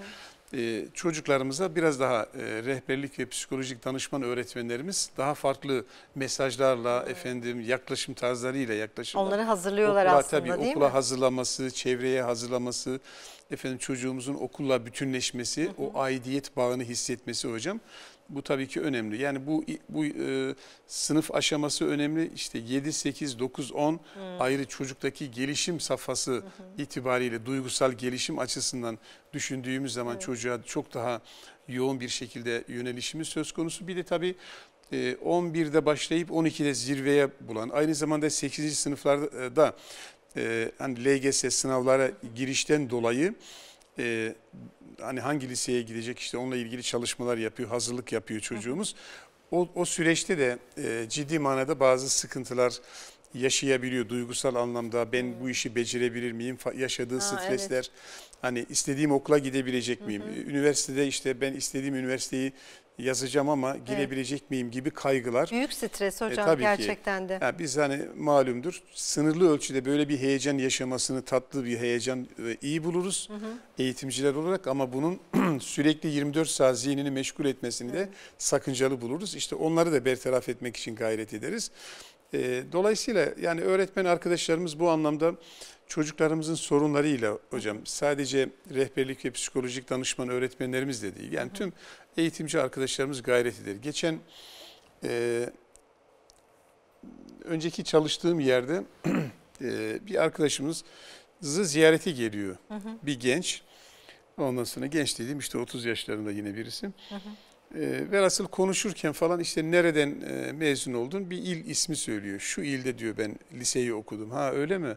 e, çocuklarımıza biraz daha e, rehberlik ve psikolojik danışman öğretmenlerimiz daha farklı mesajlarla evet. efendim yaklaşım tarzlarıyla yaklaşım Onları hazırlıyorlar okula, aslında tabii, değil okula mi? hazırlaması, çevreye hazırlaması, efendim çocuğumuzun okulla bütünleşmesi, hı hı. o aidiyet bağını hissetmesi hocam. Bu tabii ki önemli. Yani bu bu e, sınıf aşaması önemli. İşte 7, 8, 9, 10 hmm. ayrı çocuktaki gelişim safhası hmm. itibariyle duygusal gelişim açısından düşündüğümüz zaman evet. çocuğa çok daha yoğun bir şekilde yönelişimiz söz konusu. Bir de tabii 11'de e, başlayıp 12'de zirveye bulan aynı zamanda 8. sınıflarda e, da e, hani LGS sınavlara girişten dolayı e, hani hangi liseye gidecek işte onunla ilgili çalışmalar yapıyor, hazırlık yapıyor çocuğumuz. O, o süreçte de e, ciddi manada bazı sıkıntılar yaşayabiliyor duygusal anlamda ben bu işi becerebilir miyim yaşadığı ha, stresler evet. hani istediğim okula gidebilecek miyim hı hı. üniversitede işte ben istediğim üniversiteyi yazacağım ama girebilecek miyim gibi kaygılar. Büyük stres e, hocam tabii ki. gerçekten de. Yani biz hani malumdur sınırlı ölçüde böyle bir heyecan yaşamasını tatlı bir heyecan e, iyi buluruz hı hı. eğitimciler olarak ama bunun (clears throat) sürekli 24 saat zihnini meşgul etmesini de sakıncalı buluruz. İşte onları da bertaraf etmek için gayret ederiz. E, dolayısıyla yani öğretmen arkadaşlarımız bu anlamda çocuklarımızın sorunlarıyla hocam sadece rehberlik ve psikolojik danışman öğretmenlerimiz de değil. Yani tüm eğitimci arkadaşlarımız gayretidir. Geçen e, önceki çalıştığım yerde (clears throat) e, bir arkadaşımızı ziyarete geliyor. Hı hı. Bir genç. Ondan sonra genç dediğim işte 30 yaşlarında yine birisi. Hı hı. E, velhasıl konuşurken falan işte nereden e, mezun oldun bir il ismi söylüyor. Şu ilde diyor ben liseyi okudum. Ha öyle mi?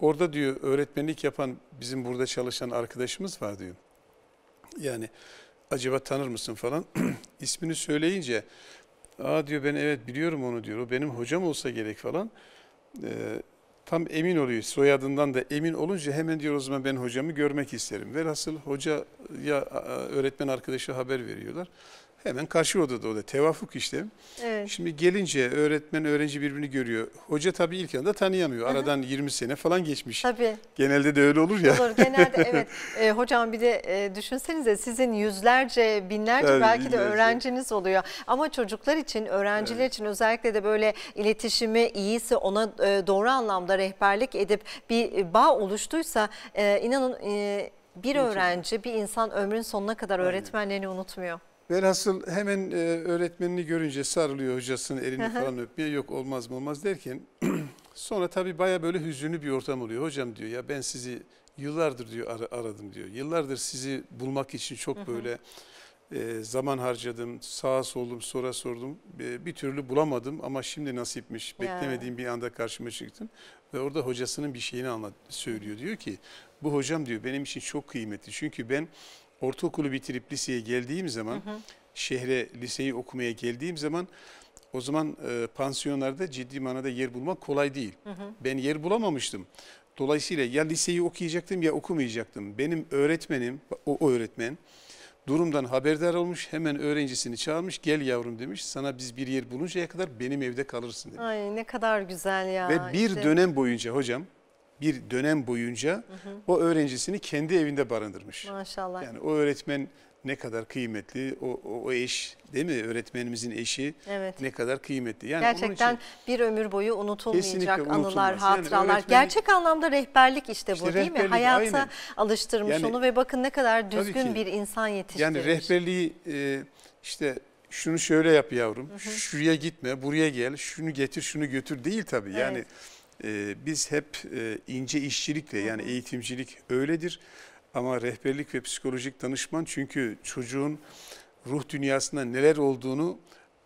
Orada diyor öğretmenlik yapan bizim burada çalışan arkadaşımız var diyor. Yani acaba tanır mısın falan (clears throat) ismini söyleyince aa diyor ben evet biliyorum onu diyor o benim hocam olsa gerek falan e, tam emin oluyor soyadından da emin olunca hemen diyor o zaman ben hocamı görmek isterim. Velhasıl hoca ya öğretmen arkadaşı haber veriyorlar Hemen karşı odada o da tevafuk işte. Evet. Şimdi gelince öğretmen öğrenci birbirini görüyor. Hoca tabii ilk anda tanıyamıyor. Aradan Hı -hı. 20 sene falan geçmiş. Tabii. Genelde de öyle olur ya. Olur genelde (laughs) evet. E, hocam bir de e, düşünsenize sizin yüzlerce binlerce tabii, belki binlerce. de öğrenciniz oluyor. Ama çocuklar için öğrenciler evet. için özellikle de böyle iletişimi iyisi ona e, doğru anlamda rehberlik edip bir bağ oluştuysa e, inanın e, bir öğrenci bir insan ömrün sonuna kadar öğretmenlerini unutmuyor. Velhasıl hemen e, öğretmenini görünce sarılıyor hocasının elini falan öpmeye yok olmaz mı olmaz derken (clears throat) sonra tabii baya böyle hüzünlü bir ortam oluyor. Hocam diyor ya ben sizi yıllardır diyor ar aradım diyor. Yıllardır sizi bulmak için çok böyle e, zaman harcadım. Sağa soldum sonra sordum e, bir türlü bulamadım ama şimdi nasipmiş. Beklemediğim bir anda karşıma çıktın. Ve orada hocasının bir şeyini anlat söylüyor. Diyor ki bu hocam diyor benim için çok kıymetli çünkü ben ortaokulu bitirip liseye geldiğim zaman, hı hı. şehre liseyi okumaya geldiğim zaman o zaman e, pansiyonlarda ciddi manada yer bulmak kolay değil. Hı hı. Ben yer bulamamıştım. Dolayısıyla ya liseyi okuyacaktım ya okumayacaktım. Benim öğretmenim, o, o öğretmen durumdan haberdar olmuş. Hemen öğrencisini çağırmış. Gel yavrum demiş. Sana biz bir yer buluncaya kadar benim evde kalırsın demiş. Ay ne kadar güzel ya. Ve bir işte. dönem boyunca hocam bir dönem boyunca hı hı. o öğrencisini kendi evinde barındırmış. Maşallah. Yani o öğretmen ne kadar kıymetli o, o, o eş değil mi öğretmenimizin eşi evet. ne kadar kıymetli. Yani Gerçekten için, bir ömür boyu unutulmayacak anılar, hatıralar. Yani Gerçek anlamda rehberlik işte bu işte değil mi? Hayata aynen. alıştırmış yani, onu ve bakın ne kadar düzgün ki, bir insan yetiştirmiş. Yani rehberliği e, işte şunu şöyle yap yavrum, hı hı. şuraya gitme, buraya gel, şunu getir, şunu götür değil tabii. Evet. Yani ee, biz hep e, ince işçilikle yani eğitimcilik öyledir. Ama rehberlik ve psikolojik danışman çünkü çocuğun ruh dünyasında neler olduğunu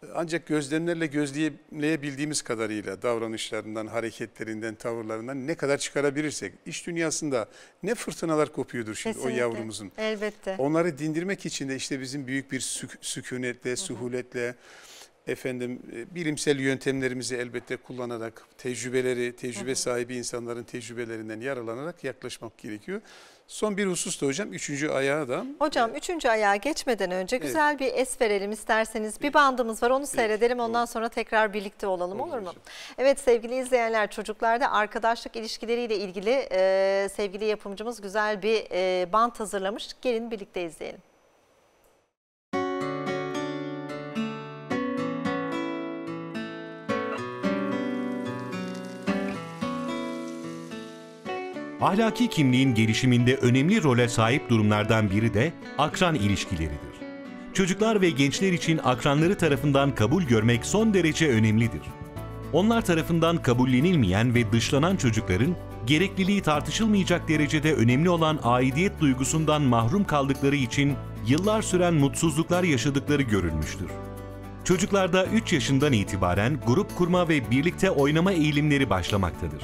e, ancak gözlemlerle gözleyebildiğimiz kadarıyla davranışlarından, hareketlerinden, tavırlarından ne kadar çıkarabilirsek. iş dünyasında ne fırtınalar kopuyordur şimdi Kesinlikle, o yavrumuzun. Elbette. Onları dindirmek için de işte bizim büyük bir sük sükunetle, suhuletle, Hı -hı efendim e, bilimsel yöntemlerimizi elbette kullanarak tecrübeleri, tecrübe sahibi insanların tecrübelerinden yararlanarak yaklaşmak gerekiyor. Son bir husus da hocam üçüncü ayağa da. Hocam e, üçüncü ayağa geçmeden önce evet. güzel bir es verelim isterseniz. Bir bandımız var onu seyredelim evet, ondan sonra tekrar birlikte olalım olur, olur mu? Hocam. Evet sevgili izleyenler çocuklarda arkadaşlık ilişkileriyle ilgili e, sevgili yapımcımız güzel bir e, band hazırlamış. Gelin birlikte izleyelim. Ahlaki kimliğin gelişiminde önemli role sahip durumlardan biri de akran ilişkileridir. Çocuklar ve gençler için akranları tarafından kabul görmek son derece önemlidir. Onlar tarafından kabullenilmeyen ve dışlanan çocukların gerekliliği tartışılmayacak derecede önemli olan aidiyet duygusundan mahrum kaldıkları için yıllar süren mutsuzluklar yaşadıkları görülmüştür. Çocuklarda 3 yaşından itibaren grup kurma ve birlikte oynama eğilimleri başlamaktadır.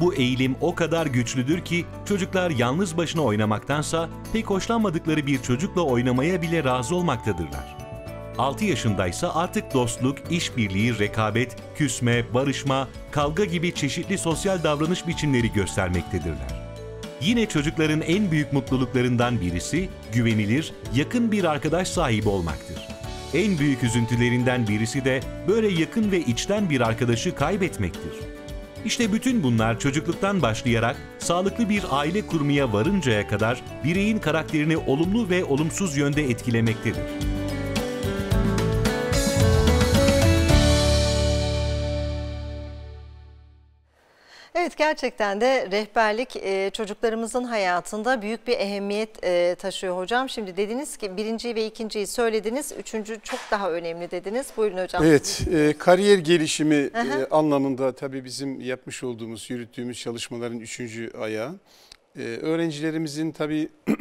Bu eğilim o kadar güçlüdür ki çocuklar yalnız başına oynamaktansa pek hoşlanmadıkları bir çocukla oynamaya bile razı olmaktadırlar. 6 yaşındaysa artık dostluk, işbirliği, rekabet, küsme, barışma, kavga gibi çeşitli sosyal davranış biçimleri göstermektedirler. Yine çocukların en büyük mutluluklarından birisi güvenilir, yakın bir arkadaş sahibi olmaktır. En büyük üzüntülerinden birisi de böyle yakın ve içten bir arkadaşı kaybetmektir. İşte bütün bunlar çocukluktan başlayarak sağlıklı bir aile kurmaya varıncaya kadar bireyin karakterini olumlu ve olumsuz yönde etkilemektedir. Evet gerçekten de rehberlik e, çocuklarımızın hayatında büyük bir ehemmiyet e, taşıyor hocam. Şimdi dediniz ki birinci ve ikinciyi söylediniz. Üçüncü çok daha önemli dediniz. Buyurun hocam. Evet e, kariyer gelişimi anlamında tabii bizim yapmış olduğumuz, yürüttüğümüz çalışmaların üçüncü ayağı. öğrencilerimizin tabii (clears throat)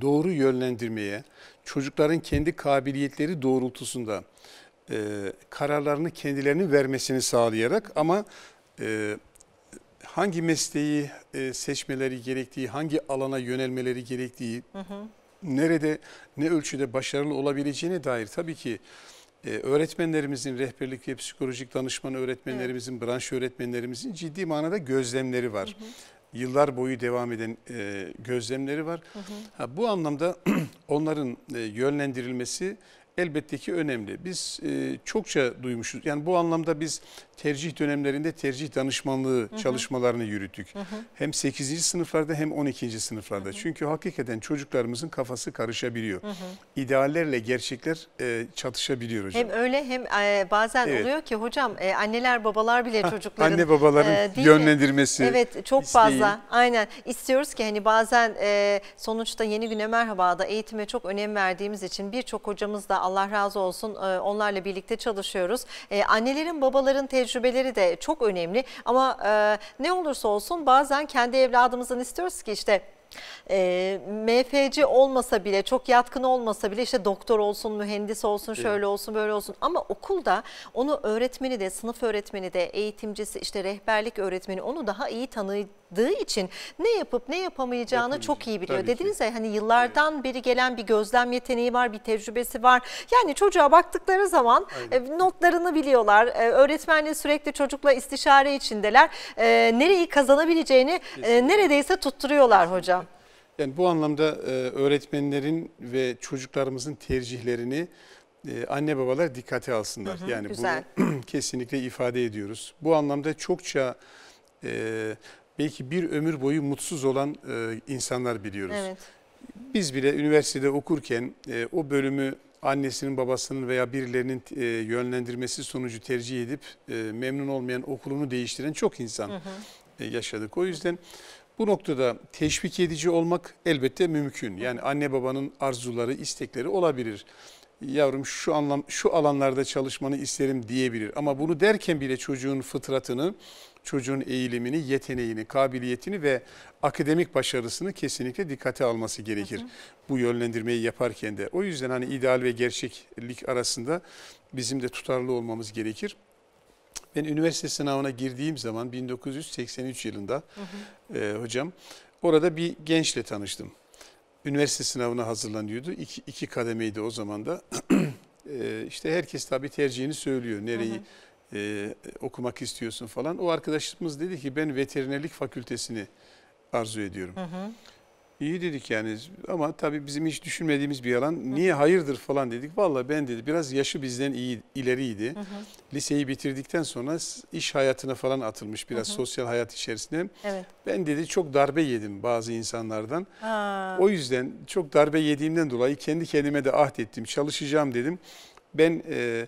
doğru yönlendirmeye, çocukların kendi kabiliyetleri doğrultusunda kararlarını kendilerinin vermesini sağlayarak ama e, hangi mesleği e, seçmeleri gerektiği, hangi alana yönelmeleri gerektiği, hı hı. nerede, ne ölçüde başarılı olabileceğine dair tabii ki e, öğretmenlerimizin, rehberlik ve psikolojik danışman öğretmenlerimizin, evet. branş öğretmenlerimizin ciddi manada gözlemleri var. Hı hı. Yıllar boyu devam eden e, gözlemleri var. Hı hı. Ha, bu anlamda (clears throat) onların e, yönlendirilmesi elbette ki önemli. Biz e, çokça duymuşuz. Yani bu anlamda biz tercih dönemlerinde tercih danışmanlığı hı hı. çalışmalarını yürüttük. Hı hı. Hem 8. sınıflarda hem 12. sınıflarda. Hı hı. Çünkü hakikaten çocuklarımızın kafası karışabiliyor. Hı hı. İdeallerle gerçekler e, çatışabiliyor hocam. Hem öyle hem e, bazen evet. oluyor ki hocam e, anneler babalar bile ha, ah, çocukların anne babaların e, yönlendirmesi. Mi? Evet çok isteği. fazla. Aynen. istiyoruz ki hani bazen e, sonuçta yeni güne merhaba da eğitime çok önem verdiğimiz için birçok hocamız da Allah razı olsun e, onlarla birlikte çalışıyoruz. E, annelerin babaların tecrübesi tecrübeleri de çok önemli ama e, ne olursa olsun bazen kendi evladımızdan istiyoruz ki işte e, MFC olmasa bile çok yatkın olmasa bile işte doktor olsun, mühendis olsun, şöyle olsun, böyle olsun ama okulda onu öğretmeni de, sınıf öğretmeni de, eğitimcisi işte rehberlik öğretmeni onu daha iyi tanıdığı için ne yapıp ne yapamayacağını çok iyi biliyor. Tabii Dediniz ki. ya hani yıllardan evet. beri gelen bir gözlem yeteneği var, bir tecrübesi var. Yani çocuğa baktıkları zaman e, notlarını biliyorlar. E, öğretmenle sürekli çocukla istişare içindeler. nereyi kazanabileceğini e, neredeyse tutturuyorlar hocam. Yani bu anlamda e, öğretmenlerin ve çocuklarımızın tercihlerini e, anne babalar dikkate alsınlar. Hı hı, yani güzel. bunu (clears throat) kesinlikle ifade ediyoruz. Bu anlamda çokça e, belki bir ömür boyu mutsuz olan e, insanlar biliyoruz. Evet. Biz bile üniversitede okurken e, o bölümü annesinin babasının veya birilerinin e, yönlendirmesi sonucu tercih edip e, memnun olmayan okulunu değiştiren çok insan hı hı. E, yaşadık. O yüzden... Hı bu noktada teşvik edici olmak elbette mümkün. Yani anne babanın arzuları, istekleri olabilir. Yavrum şu anlam şu alanlarda çalışmanı isterim diyebilir. Ama bunu derken bile çocuğun fıtratını, çocuğun eğilimini, yeteneğini, kabiliyetini ve akademik başarısını kesinlikle dikkate alması gerekir. Hı hı. Bu yönlendirmeyi yaparken de. O yüzden hani ideal ve gerçeklik arasında bizim de tutarlı olmamız gerekir. Ben üniversite sınavına girdiğim zaman 1983 yılında hı hı. E, hocam orada bir gençle tanıştım. Üniversite sınavına hazırlanıyordu. İki, iki kademeydi o zaman da. (clears throat) e, işte herkes tabii tercihini söylüyor. Nereyi hı hı e, okumak istiyorsun falan. O arkadaşımız dedi ki ben veterinerlik fakültesini arzu ediyorum. Hı hı. İyi dedik yani ama tabii bizim hiç düşünmediğimiz bir yalan. Niye hayırdır falan dedik. Valla ben dedi biraz yaşı bizden iyi ileriydi. Hı hı. Liseyi bitirdikten sonra iş hayatına falan atılmış biraz hı hı. sosyal hayat içerisinde. Evet. Ben dedi çok darbe yedim bazı insanlardan. Ha. O yüzden çok darbe yediğimden dolayı kendi kendime de ahdettim. Çalışacağım dedim. Ben e,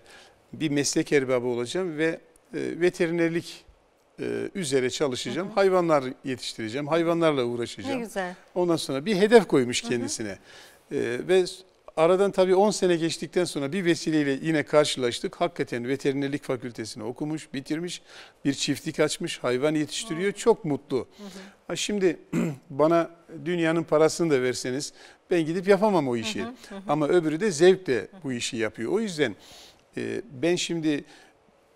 bir meslek erbabı olacağım ve e, veterinerlik e, üzere çalışacağım. Hı hı. Hayvanlar yetiştireceğim. Hayvanlarla uğraşacağım. Ne güzel. Ondan sonra bir hedef koymuş kendisine. Hı hı. E, ve aradan tabii 10 sene geçtikten sonra bir vesileyle yine karşılaştık. Hakikaten veterinerlik fakültesini okumuş, bitirmiş. Bir çiftlik açmış, hayvan yetiştiriyor. Hı. Çok mutlu. Hı hı. Ha şimdi (clears throat) bana dünyanın parasını da verseniz ben gidip yapamam o işi. hı hı. Ama öbürü de zevkle bu işi yapıyor. O yüzden e, ben şimdi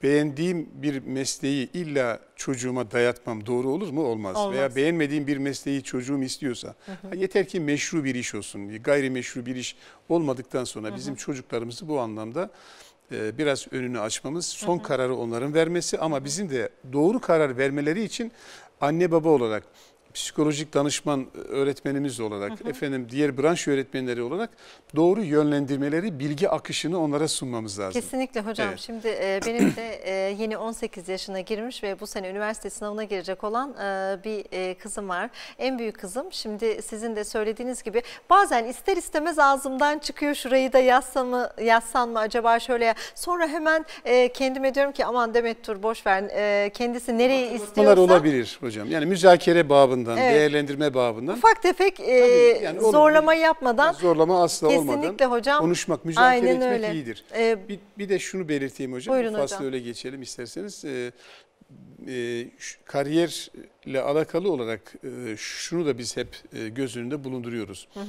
beğendiğim bir mesleği illa çocuğuma dayatmam doğru olur mu? Olmaz. Olmaz. Veya beğenmediğim bir mesleği çocuğum istiyorsa hı hı. yeter ki meşru bir iş olsun. Gayrimeşru bir iş olmadıktan sonra hı hı. bizim çocuklarımızı bu anlamda e, biraz önünü açmamız, son hı hı. kararı onların vermesi ama bizim de doğru karar vermeleri için anne baba olarak psikolojik danışman e, öğretmenimiz olarak, hı hı. efendim diğer branş öğretmenleri olarak doğru yönlendirmeleri, bilgi akışını onlara sunmamız lazım. Kesinlikle hocam. Evet. Şimdi e, (clears throat) benim de e, yeni 18 yaşına girmiş ve bu sene üniversite sınavına girecek olan bir kızım var. En büyük kızım. Şimdi sizin de söylediğiniz gibi bazen ister istemez ağzımdan çıkıyor şurayı da yazsam mı, yazsan mı acaba şöyle. Sonra hemen e, kendime diyorum ki aman Demet dur boş ver. kendisi nereyi istiyorsa. Bunlar olabilir hocam. Yani müzakere babında babından, evet. değerlendirme babından. Ufak tefek e, yani zorlama yapmadan. Zorlama asla kesinlikle olmadan. Kesinlikle hocam. Konuşmak, müzakere Aynen etmek öyle. iyidir. Ee, bir, bir de şunu belirteyim hocam. Buyurun hocam. öyle geçelim isterseniz. Ee, e, e kariyerle alakalı olarak e, şunu da biz hep e, göz önünde bulunduruyoruz. Hı hı.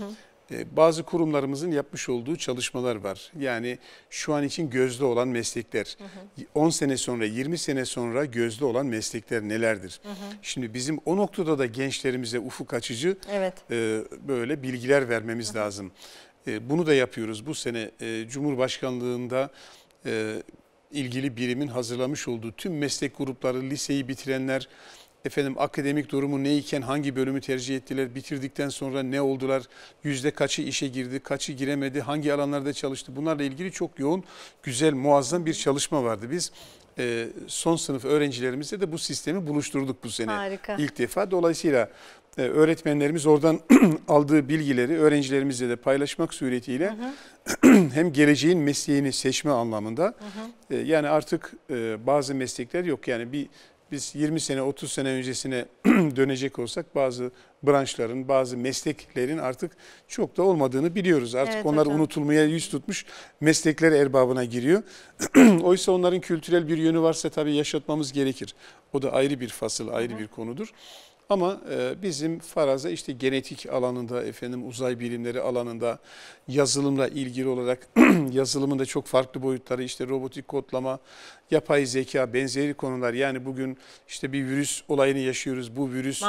E, bazı kurumlarımızın yapmış olduğu çalışmalar var. Yani şu an için gözde olan meslekler, hı hı. 10 sene sonra, 20 sene sonra gözde olan meslekler nelerdir? Hı hı. Şimdi bizim o noktada da gençlerimize ufuk açıcı evet. e, böyle bilgiler vermemiz hı hı. lazım. E, bunu da yapıyoruz. Bu sene e, Cumhurbaşkanlığında e, ilgili birimin hazırlamış olduğu tüm meslek grupları, liseyi bitirenler, efendim akademik durumu neyken hangi bölümü tercih ettiler, bitirdikten sonra ne oldular, yüzde kaçı işe girdi, kaçı giremedi, hangi alanlarda çalıştı bunlarla ilgili çok yoğun, güzel, muazzam bir çalışma vardı. Biz e, son sınıf öğrencilerimizle de bu sistemi buluşturduk bu sene Harika. ilk defa. Dolayısıyla e, öğretmenlerimiz oradan (clears throat) aldığı bilgileri öğrencilerimizle de paylaşmak suretiyle hı hı. (clears throat) hem geleceğin mesleğini seçme anlamında hı hı. E, yani artık e, bazı meslekler yok yani bir biz 20 sene 30 sene öncesine (clears throat) dönecek olsak bazı branşların, bazı mesleklerin artık çok da olmadığını biliyoruz. Artık evet, onlar hocam. unutulmaya yüz tutmuş meslekler erbabına giriyor. (clears throat) Oysa onların kültürel bir yönü varsa tabii yaşatmamız gerekir. O da ayrı bir fasıl, ayrı Hı. bir konudur. Ama e, bizim faraza işte genetik alanında efendim uzay bilimleri alanında yazılımla ilgili olarak (clears throat) yazılımın da çok farklı boyutları işte robotik kodlama, yapay zeka benzeri konular yani bugün işte bir virüs olayını yaşıyoruz. Bu virüs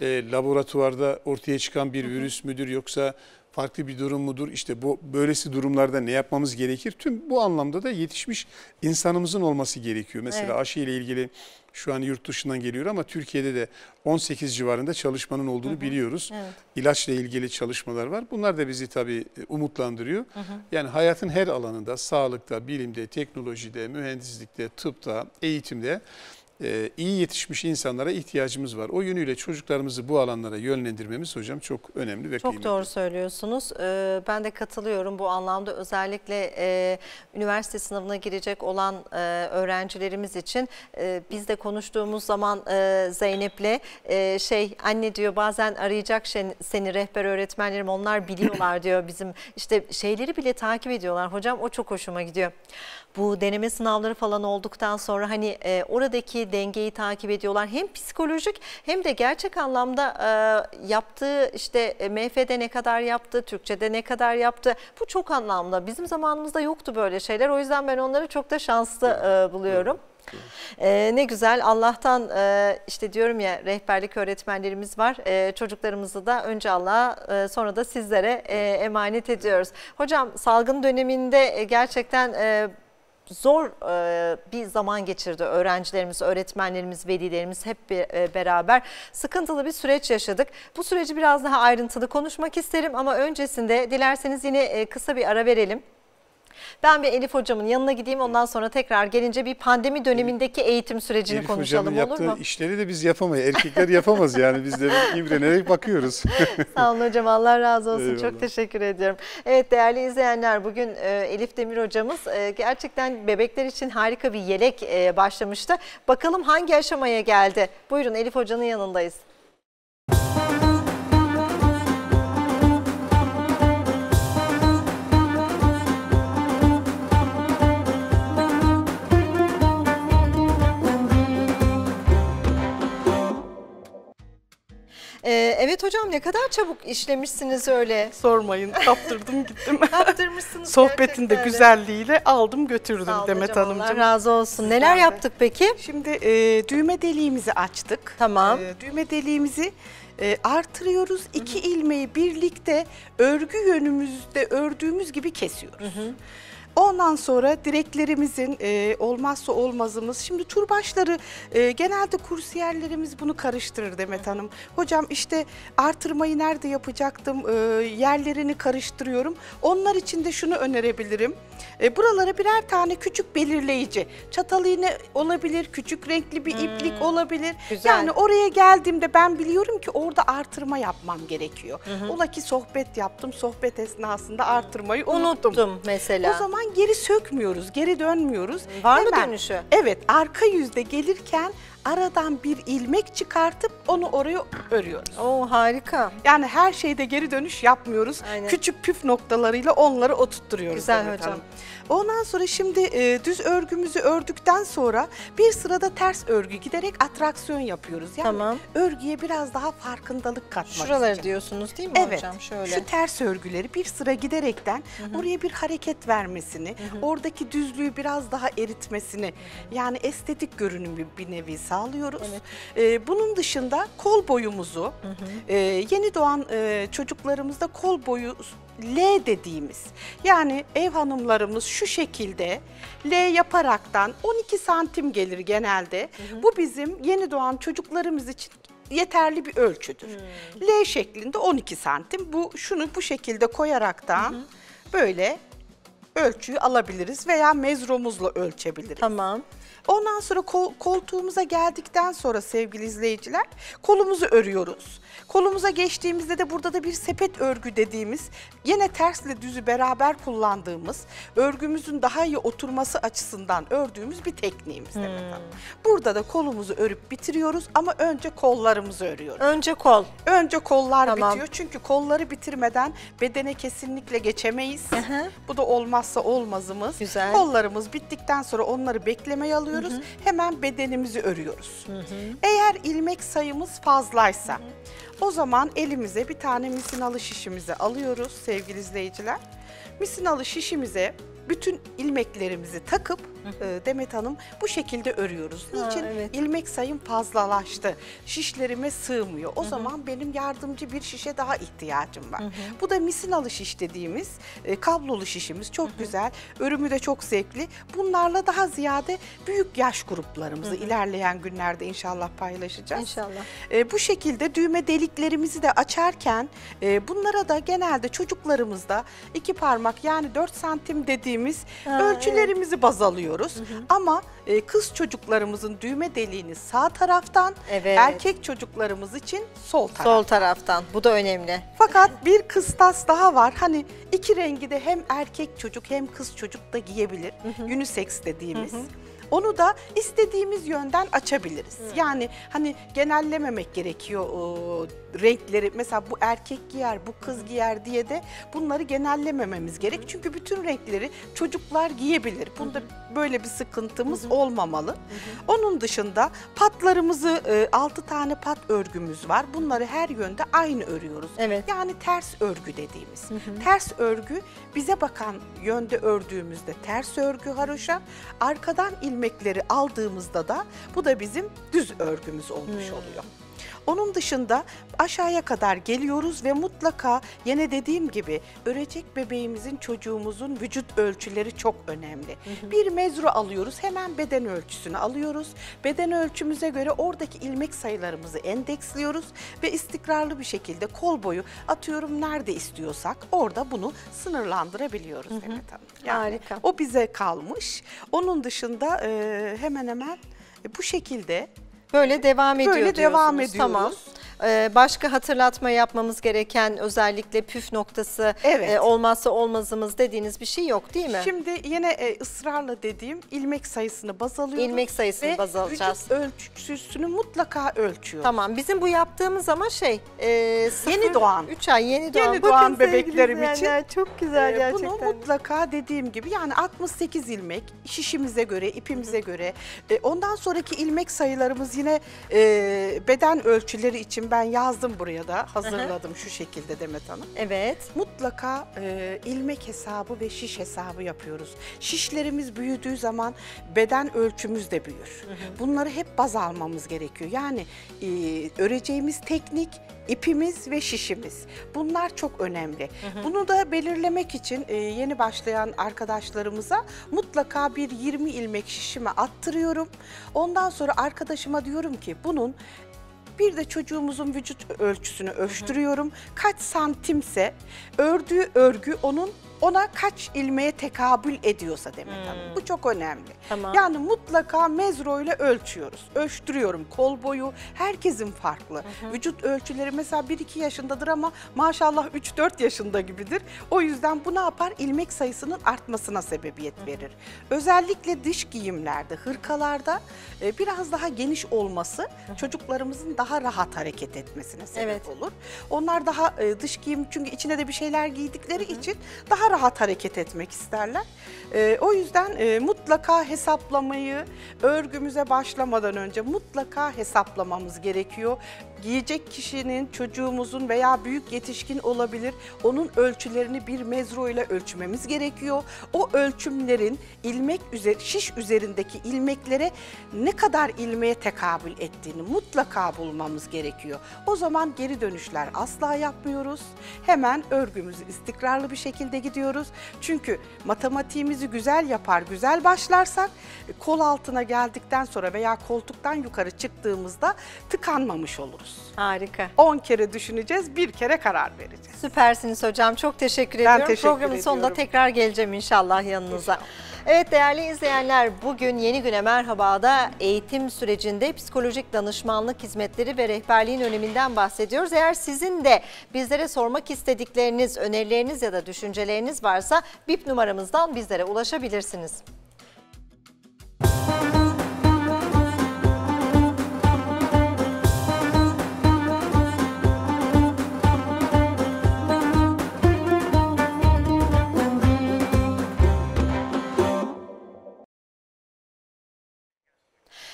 E, laboratuvarda ortaya çıkan bir virüs müdür yoksa farklı bir durum mudur? İşte bu böylesi durumlarda ne yapmamız gerekir? Tüm bu anlamda da yetişmiş insanımızın olması gerekiyor. Mesela evet. aşı ile ilgili şu an yurt dışından geliyor ama Türkiye'de de 18 civarında çalışmanın olduğunu hı hı. biliyoruz. Evet. İlaçla ilgili çalışmalar var. Bunlar da bizi tabii e, umutlandırıyor. Hı hı. Yani hayatın her alanında, sağlıkta, bilimde, teknolojide, mühendislikte, tıpta, eğitimde e, iyi yetişmiş insanlara ihtiyacımız var. O yönüyle çocuklarımızı bu alanlara yönlendirmemiz hocam çok önemli ve çok kıymetli. Çok doğru söylüyorsunuz. Ee, ben de katılıyorum bu anlamda özellikle e, üniversite sınavına girecek olan e, öğrencilerimiz için e, biz de konuştuğumuz zaman Zeynep'le şey anne diyor bazen arayacak seni rehber öğretmenlerim onlar biliyorlar diyor bizim işte şeyleri bile takip ediyorlar. Hocam o çok hoşuma gidiyor bu deneme sınavları falan olduktan sonra hani e, oradaki dengeyi takip ediyorlar. Hem psikolojik hem de gerçek anlamda e, yaptığı işte e, MF'de ne kadar yaptı, Türkçe'de ne kadar yaptı bu çok anlamlı. Bizim zamanımızda yoktu böyle şeyler o yüzden ben onları çok da şanslı e, buluyorum. Evet. Ee, ne güzel Allah'tan e, işte diyorum ya rehberlik öğretmenlerimiz var. E, çocuklarımızı da önce Allah'a e, sonra da sizlere e, emanet ediyoruz. Hocam salgın döneminde e, gerçekten... E, zor e, bir zaman geçirdi öğrencilerimiz, öğretmenlerimiz, velilerimiz hep bir, e, beraber sıkıntılı bir süreç yaşadık. Bu süreci biraz daha ayrıntılı konuşmak isterim ama öncesinde dilerseniz yine e, kısa bir ara verelim. Ben bir Elif hocamın yanına gideyim ondan sonra tekrar gelince bir pandemi dönemindeki eğitim sürecini Elif konuşalım olur mu? İşleri de biz yapamayız. Erkekler yapamaz yani biz de imrenerek bakıyoruz. (laughs) Sağ olun hocam Allah razı olsun. Eyvallah. Çok teşekkür ediyorum. Evet değerli izleyenler bugün e, Elif Demir hocamız e, gerçekten bebekler için harika bir yelek e, başlamıştı. Bakalım hangi aşamaya geldi? Buyurun Elif hocanın yanındayız. Ee, evet hocam ne kadar çabuk işlemişsiniz öyle. Sormayın kaptırdım (laughs) gittim. Kaptırmışsınız Sohbetin de güzelliğiyle aldım götürdüm Sağ Demet hocam, Allah razı olsun. Neler Sizlerle. yaptık peki? Şimdi e, düğme deliğimizi açtık. Tamam. E, düğme deliğimizi e, artırıyoruz. İki ilmeği birlikte örgü yönümüzde ördüğümüz gibi kesiyoruz. Hı hı. Ondan sonra direklerimizin e, olmazsa olmazımız. Şimdi turbaşları e, genelde kursiyerlerimiz bunu karıştırır Demet Hanım. Hocam işte artırmayı nerede yapacaktım e, yerlerini karıştırıyorum. Onlar için de şunu önerebilirim. E, buralara birer tane küçük belirleyici. Çatal iğne olabilir, küçük renkli bir hmm. iplik olabilir. Güzel. Yani oraya geldiğimde ben biliyorum ki orada artırma yapmam gerekiyor. Hı hı. Ola ki sohbet yaptım, sohbet esnasında artırmayı unuttum. Unuttum mesela. O zaman zaman geri sökmüyoruz, geri dönmüyoruz. Var mı dönüşü? Evet, arka yüzde gelirken aradan bir ilmek çıkartıp onu oraya örüyoruz. Oo harika. Yani her şeyde geri dönüş yapmıyoruz. Aynen. Küçük püf noktalarıyla onları oturtturuyoruz. Güzel hocam. Hanım. Ondan sonra şimdi e, düz örgümüzü ördükten sonra bir sırada ters örgü giderek atraksiyon yapıyoruz. Yani Tamam. örgüye biraz daha farkındalık katmak Şuraları için. diyorsunuz değil mi Evet, hocam? Şöyle. şu ters örgüleri bir sıra giderekten oraya bir hareket vermesini, oradaki düzlüğü biraz daha eritmesini, yani estetik görünümü bir nevi sağlıyoruz. Ee, bunun dışında kol boyumuzu, e, yeni doğan e, çocuklarımızda kol boyu L dediğimiz yani ev hanımlarımız şu şekilde L yaparaktan 12 santim gelir genelde. Hı hı. Bu bizim yeni doğan çocuklarımız için yeterli bir ölçüdür. Hmm. L şeklinde 12 santim. Bu şunu bu şekilde koyaraktan hı hı. böyle ölçüyü alabiliriz veya mezromuzla ölçebiliriz. Tamam. Ondan sonra kol, koltuğumuza geldikten sonra sevgili izleyiciler kolumuzu örüyoruz. Kolumuza geçtiğimizde de burada da bir sepet örgü dediğimiz yine tersle düzü beraber kullandığımız örgümüzün daha iyi oturması açısından ördüğümüz bir tekniğimiz hmm. demek. Burada da kolumuzu örüp bitiriyoruz ama önce kollarımızı örüyoruz. Önce kol. Önce kollar tamam. bitiyor çünkü kolları bitirmeden bedene kesinlikle geçemeyiz. Aha. Bu da olmazsa olmazımız. Güzel. Kollarımız bittikten sonra onları beklemeye alıyoruz. Hı hı. Hemen bedenimizi örüyoruz. Hı hı. Eğer ilmek sayımız fazlaysa hı hı. O zaman elimize bir tane misinalı şişimizi alıyoruz sevgili izleyiciler. Misinalı şişimize bütün ilmeklerimizi takıp e, Demet Hanım bu şekilde örüyoruz. Niçin? evet. ilmek sayım fazlalaştı. Şişlerime sığmıyor. O zaman benim yardımcı bir şişe daha ihtiyacım var. Bu da misinalı şiş dediğimiz e, kablolu şişimiz. Çok güzel. Örümü de çok zevkli. Bunlarla daha ziyade büyük yaş gruplarımızı ilerleyen günlerde inşallah paylaşacağız. İnşallah. E, bu şekilde düğme deliklerimizi de açarken e, bunlara da genelde çocuklarımızda iki parmak yani dört santim dediğim dediğimiz ha, ölçülerimizi evet. baz alıyoruz. Hı hı. Ama e, kız çocuklarımızın düğme deliğini sağ taraftan, evet. erkek çocuklarımız için sol taraftan. Sol taraftan. Bu da önemli. Fakat bir kıstas daha var. Hani iki rengi de hem erkek çocuk hem kız çocuk da giyebilir. Hı hı. Unisex dediğimiz. Hı hı. Onu da istediğimiz yönden açabiliriz. Hı. Yani hani genellememek gerekiyor o, renkleri. Mesela bu erkek giyer, bu kız giyer diye de bunları genellemememiz gerek. Hı. Çünkü bütün renkleri çocuklar giyebilir. Bunda Hı. böyle bir sıkıntımız Hı. olmamalı. Hı. Onun dışında patlarımızı e, 6 tane pat örgümüz var. Bunları her yönde aynı örüyoruz. Evet. Yani ters örgü dediğimiz. Hı Ters örgü bize bakan yönde ördüğümüzde ters örgü haroşa, arkadan ilmek ilmekleri aldığımızda da bu da bizim düz örgümüz olmuş hmm. oluyor. Onun dışında aşağıya kadar geliyoruz ve mutlaka yine dediğim gibi örecek bebeğimizin çocuğumuzun vücut ölçüleri çok önemli. Bir mezru alıyoruz hemen beden ölçüsünü alıyoruz. Beden ölçümüze göre oradaki ilmek sayılarımızı endeksliyoruz ve istikrarlı bir şekilde kol boyu atıyorum nerede istiyorsak orada bunu sınırlandırabiliyoruz hı Hanım. Yani Harika. O bize kalmış. Onun dışında e, hemen hemen bu şekilde Böyle devam ediyor Böyle devam ediyoruz. Tamam. Ee, başka hatırlatma yapmamız gereken özellikle püf noktası e, evet. olmazsa olmazımız dediğiniz bir şey yok değil mi? Şimdi yine e, ısrarla dediğim ilmek sayısını baz alıyoruz. İlmek sayısını baz alacağız. Ve ölçüsünü mutlaka ölçüyoruz. Tamam bizim bu yaptığımız ama şey e, sıfır, yeni doğan. 3 ay yeni doğan. Yeni doğan bebeklerim için. Çok güzel e, gerçekten. Bunu mutlaka dediğim gibi yani 68 ilmek şişimize göre ipimize Hı göre ondan sonraki ilmek sayılarımız yine beden ölçüleri için ben yazdım buraya da hazırladım şu şekilde Demet Hanım. Evet. Mutlaka e, ilmek hesabı ve şiş hesabı yapıyoruz. Şişlerimiz büyüdüğü zaman beden ölçümüz de büyür. Bunları hep baz almamız gerekiyor. Yani e, öreceğimiz teknik ipimiz ve şişimiz. Bunlar çok önemli. Bunu da belirlemek için e, yeni başlayan arkadaşlarımıza mutlaka bir 20 ilmek şişime attırıyorum. Ondan sonra arkadaşıma diyorum ki bunun bir de çocuğumuzun vücut ölçüsünü ölçtürüyorum. Kaç santimse ördüğü örgü onun ona kaç ilmeğe tekabül ediyorsa Demet hmm. Bu çok önemli. Tamam. Yani mutlaka mezro ile ölçüyoruz. Ölçtürüyorum kol boyu. Herkesin farklı. Hı hı. Vücut ölçüleri mesela 1-2 yaşındadır ama maşallah 3-4 yaşında gibidir. O yüzden bu ne yapar? İlmek sayısının artmasına sebebiyet verir. Hı hı. Özellikle dış giyimlerde, hırkalarda e, biraz daha geniş olması hı hı. çocuklarımızın daha rahat hareket etmesine sebep evet. olur. Onlar daha e, dış giyim çünkü içine de bir şeyler giydikleri hı hı. için daha rahat hareket etmek isterler. E, o yüzden e, mutlaka hesaplamayı örgümüze başlamadan önce mutlaka hesaplamamız gerekiyor giyecek kişinin çocuğumuzun veya büyük yetişkin olabilir onun ölçülerini bir mezro ile ölçmemiz gerekiyor. O ölçümlerin ilmek üzeri, şiş üzerindeki ilmeklere ne kadar ilmeğe tekabül ettiğini mutlaka bulmamız gerekiyor. O zaman geri dönüşler asla yapmıyoruz. Hemen örgümüzü istikrarlı bir şekilde gidiyoruz. Çünkü matematiğimizi güzel yapar, güzel başlarsak kol altına geldikten sonra veya koltuktan yukarı çıktığımızda tıkanmamış oluruz düşünüyoruz. Harika. 10 kere düşüneceğiz, bir kere karar vereceğiz. Süpersiniz hocam. Çok teşekkür ben ediyorum. Teşekkür Programın ediyorum. sonunda tekrar geleceğim inşallah yanınıza. İnşallah. Evet değerli izleyenler bugün Yeni Güne Merhaba'da eğitim sürecinde psikolojik danışmanlık hizmetleri ve rehberliğin öneminden bahsediyoruz. Eğer sizin de bizlere sormak istedikleriniz, önerileriniz ya da düşünceleriniz varsa BIP numaramızdan bizlere ulaşabilirsiniz. Müzik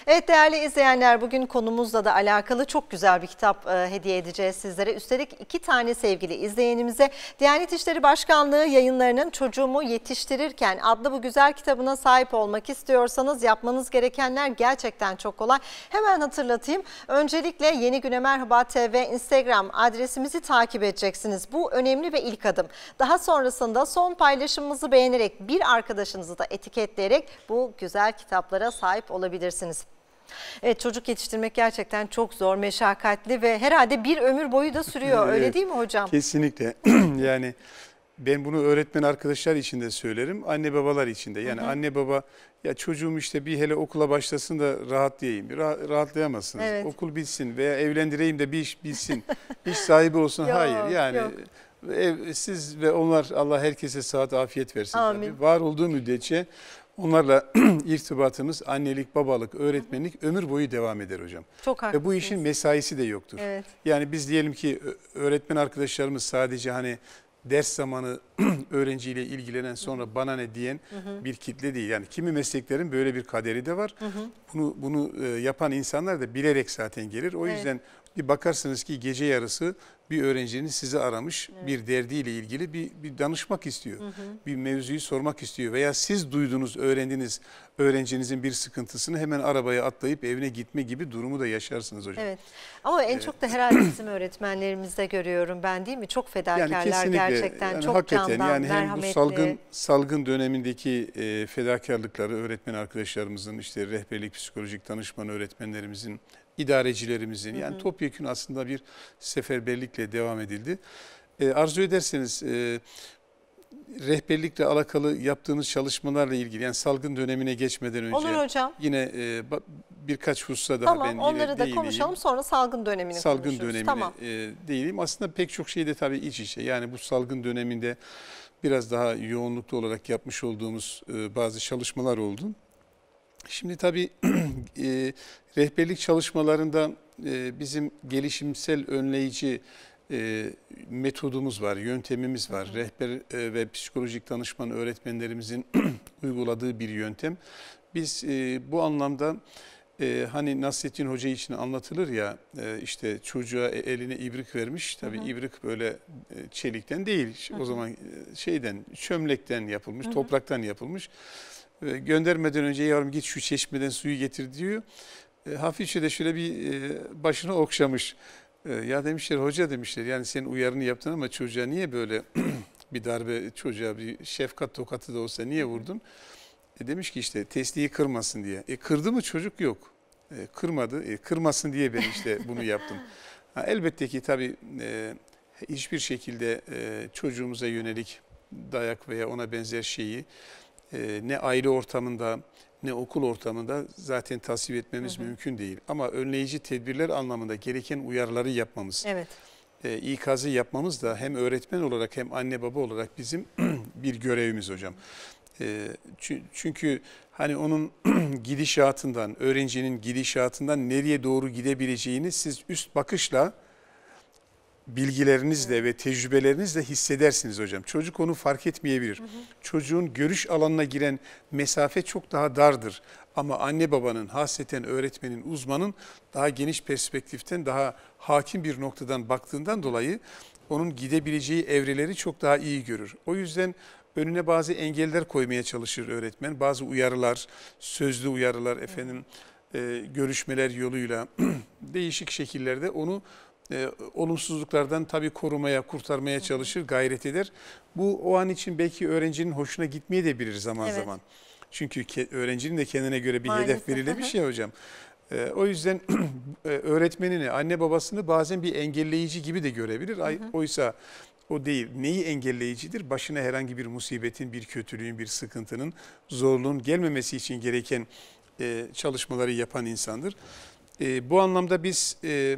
Evet değerli izleyenler bugün konumuzla da alakalı çok güzel bir kitap e, hediye edeceğiz sizlere. Üstelik iki tane sevgili izleyenimize Diyanet İşleri Başkanlığı yayınlarının Çocuğumu Yetiştirirken adlı bu güzel kitabına sahip olmak istiyorsanız yapmanız gerekenler gerçekten çok kolay. Hemen hatırlatayım. Öncelikle Yeni Güne Merhaba TV Instagram adresimizi takip edeceksiniz. Bu önemli ve ilk adım. Daha sonrasında son paylaşımımızı beğenerek bir arkadaşınızı da etiketleyerek bu güzel kitaplara sahip olabilirsiniz. Evet çocuk yetiştirmek gerçekten çok zor, meşakkatli ve herhalde bir ömür boyu da sürüyor evet, öyle değil mi hocam? Kesinlikle (clears throat) yani ben bunu öğretmen arkadaşlar için de söylerim, anne babalar için de. Yani hı hı. anne baba ya çocuğum işte bir hele okula başlasın da rahatlayayım. Rah rahatlayamazsınız. Evet. Okul bitsin veya evlendireyim de bir iş bitsin, iş sahibi olsun. (laughs) yok, Hayır yani yok. Ev, siz ve onlar Allah herkese saat afiyet versin. Amin. Tabii. Var olduğu müddetçe Onlarla (clears throat) irtibatımız annelik, babalık, öğretmenlik ömür boyu devam eder hocam. Çok haklısınız. Ve bu işin mesaisi de yoktur. Evet. Yani biz diyelim ki öğretmen arkadaşlarımız sadece hani ders zamanı (clears throat) öğrenciyle ilgilenen sonra hı bana ne diyen bir kitle değil. Yani kimi mesleklerin böyle bir kaderi de var. Bunu bunu e, yapan insanlar da bilerek zaten gelir. O evet. yüzden bir bakarsınız ki gece yarısı bir öğrencinin sizi aramış evet. bir derdiyle ilgili bir, bir danışmak istiyor. Hı hı. Bir mevzuyu sormak istiyor veya siz duydunuz, öğrendiniz öğrencinizin bir sıkıntısını hemen arabaya atlayıp evine gitme gibi durumu da yaşarsınız hocam. Evet ama en evet. çok da herhalde bizim öğretmenlerimizde görüyorum ben değil mi? Çok fedakarlar yani gerçekten yani çok hakikaten, candan, yani hem merhametli. Bu salgın, salgın dönemindeki e, fedakarlıkları öğretmen arkadaşlarımızın işte rehberlik, psikolojik danışman öğretmenlerimizin idarecilerimizin. Yani hı hı. topyekun aslında bir seferberlikle devam edildi. E, arzu ederseniz e, rehberlikle alakalı yaptığınız çalışmalarla ilgili yani salgın dönemine geçmeden önce Olur hocam. yine e, birkaç hususa daha tamam, ben yine onları da değineyim. konuşalım sonra salgın dönemini salgın konuşuruz. dönemine tamam. e, değineyim. Aslında pek çok şey de tabii iç içe yani bu salgın döneminde biraz daha yoğunluklu olarak yapmış olduğumuz e, bazı çalışmalar oldu. Şimdi tabii (clears throat) e, rehberlik çalışmalarında e, bizim gelişimsel önleyici e, metodumuz var, yöntemimiz var. Rehber e, ve psikolojik danışman öğretmenlerimizin (clears throat) uyguladığı bir yöntem. Biz e, bu anlamda e, hani Nasrettin Hoca için anlatılır ya e, işte çocuğa e, eline ibrik vermiş. Tabii hı hı. ibrik böyle e, çelikten değil. Hı hı. O zaman e, şeyden çömlekten yapılmış, hı hı. topraktan yapılmış göndermeden önce yavrum git şu çeşmeden suyu getir diyor. E, hafifçe de şöyle bir e, başını okşamış. E, ya demişler hoca demişler yani senin uyarını yaptın ama çocuğa niye böyle (clears throat) bir darbe çocuğa bir şefkat tokatı da olsa niye vurdun? E, demiş ki işte testiyi kırmasın diye. E kırdı mı çocuk yok. E, kırmadı. E, kırmasın diye ben işte (laughs) bunu yaptım. Ha, elbette ki tabii e, hiçbir şekilde e, çocuğumuza yönelik dayak veya ona benzer şeyi e, ne aile ortamında ne okul ortamında zaten tasvip etmemiz hı hı. mümkün değil. Ama önleyici tedbirler anlamında gereken uyarıları yapmamız, evet. e, ikazı yapmamız da hem öğretmen olarak hem anne baba olarak bizim (clears throat) bir görevimiz hocam. E, çünkü hani onun (clears throat) gidişatından, öğrencinin gidişatından nereye doğru gidebileceğini siz üst bakışla bilgilerinizle ve tecrübelerinizle hissedersiniz hocam. Çocuk onu fark etmeyebilir. Hı hı. Çocuğun görüş alanına giren mesafe çok daha dardır. Ama anne babanın, hasreten öğretmenin, uzmanın daha geniş perspektiften, daha hakim bir noktadan baktığından dolayı onun gidebileceği evreleri çok daha iyi görür. O yüzden önüne bazı engeller koymaya çalışır öğretmen. Bazı uyarılar, sözlü uyarılar efendim, e, görüşmeler yoluyla (clears throat) değişik şekillerde onu e, olumsuzluklardan tabii korumaya, kurtarmaya çalışır, gayret eder. Bu o an için belki öğrencinin hoşuna gitmeye de bilir zaman evet. zaman. Çünkü öğrencinin de kendine göre bir Maalesef. hedef belirlemiş ya hocam. E, o yüzden (clears throat) e, öğretmenini, anne babasını bazen bir engelleyici gibi de görebilir. Hı hı. Oysa o değil. Neyi engelleyicidir? Başına herhangi bir musibetin, bir kötülüğün, bir sıkıntının, zorluğun gelmemesi için gereken e, çalışmaları yapan insandır. E, bu anlamda biz... E,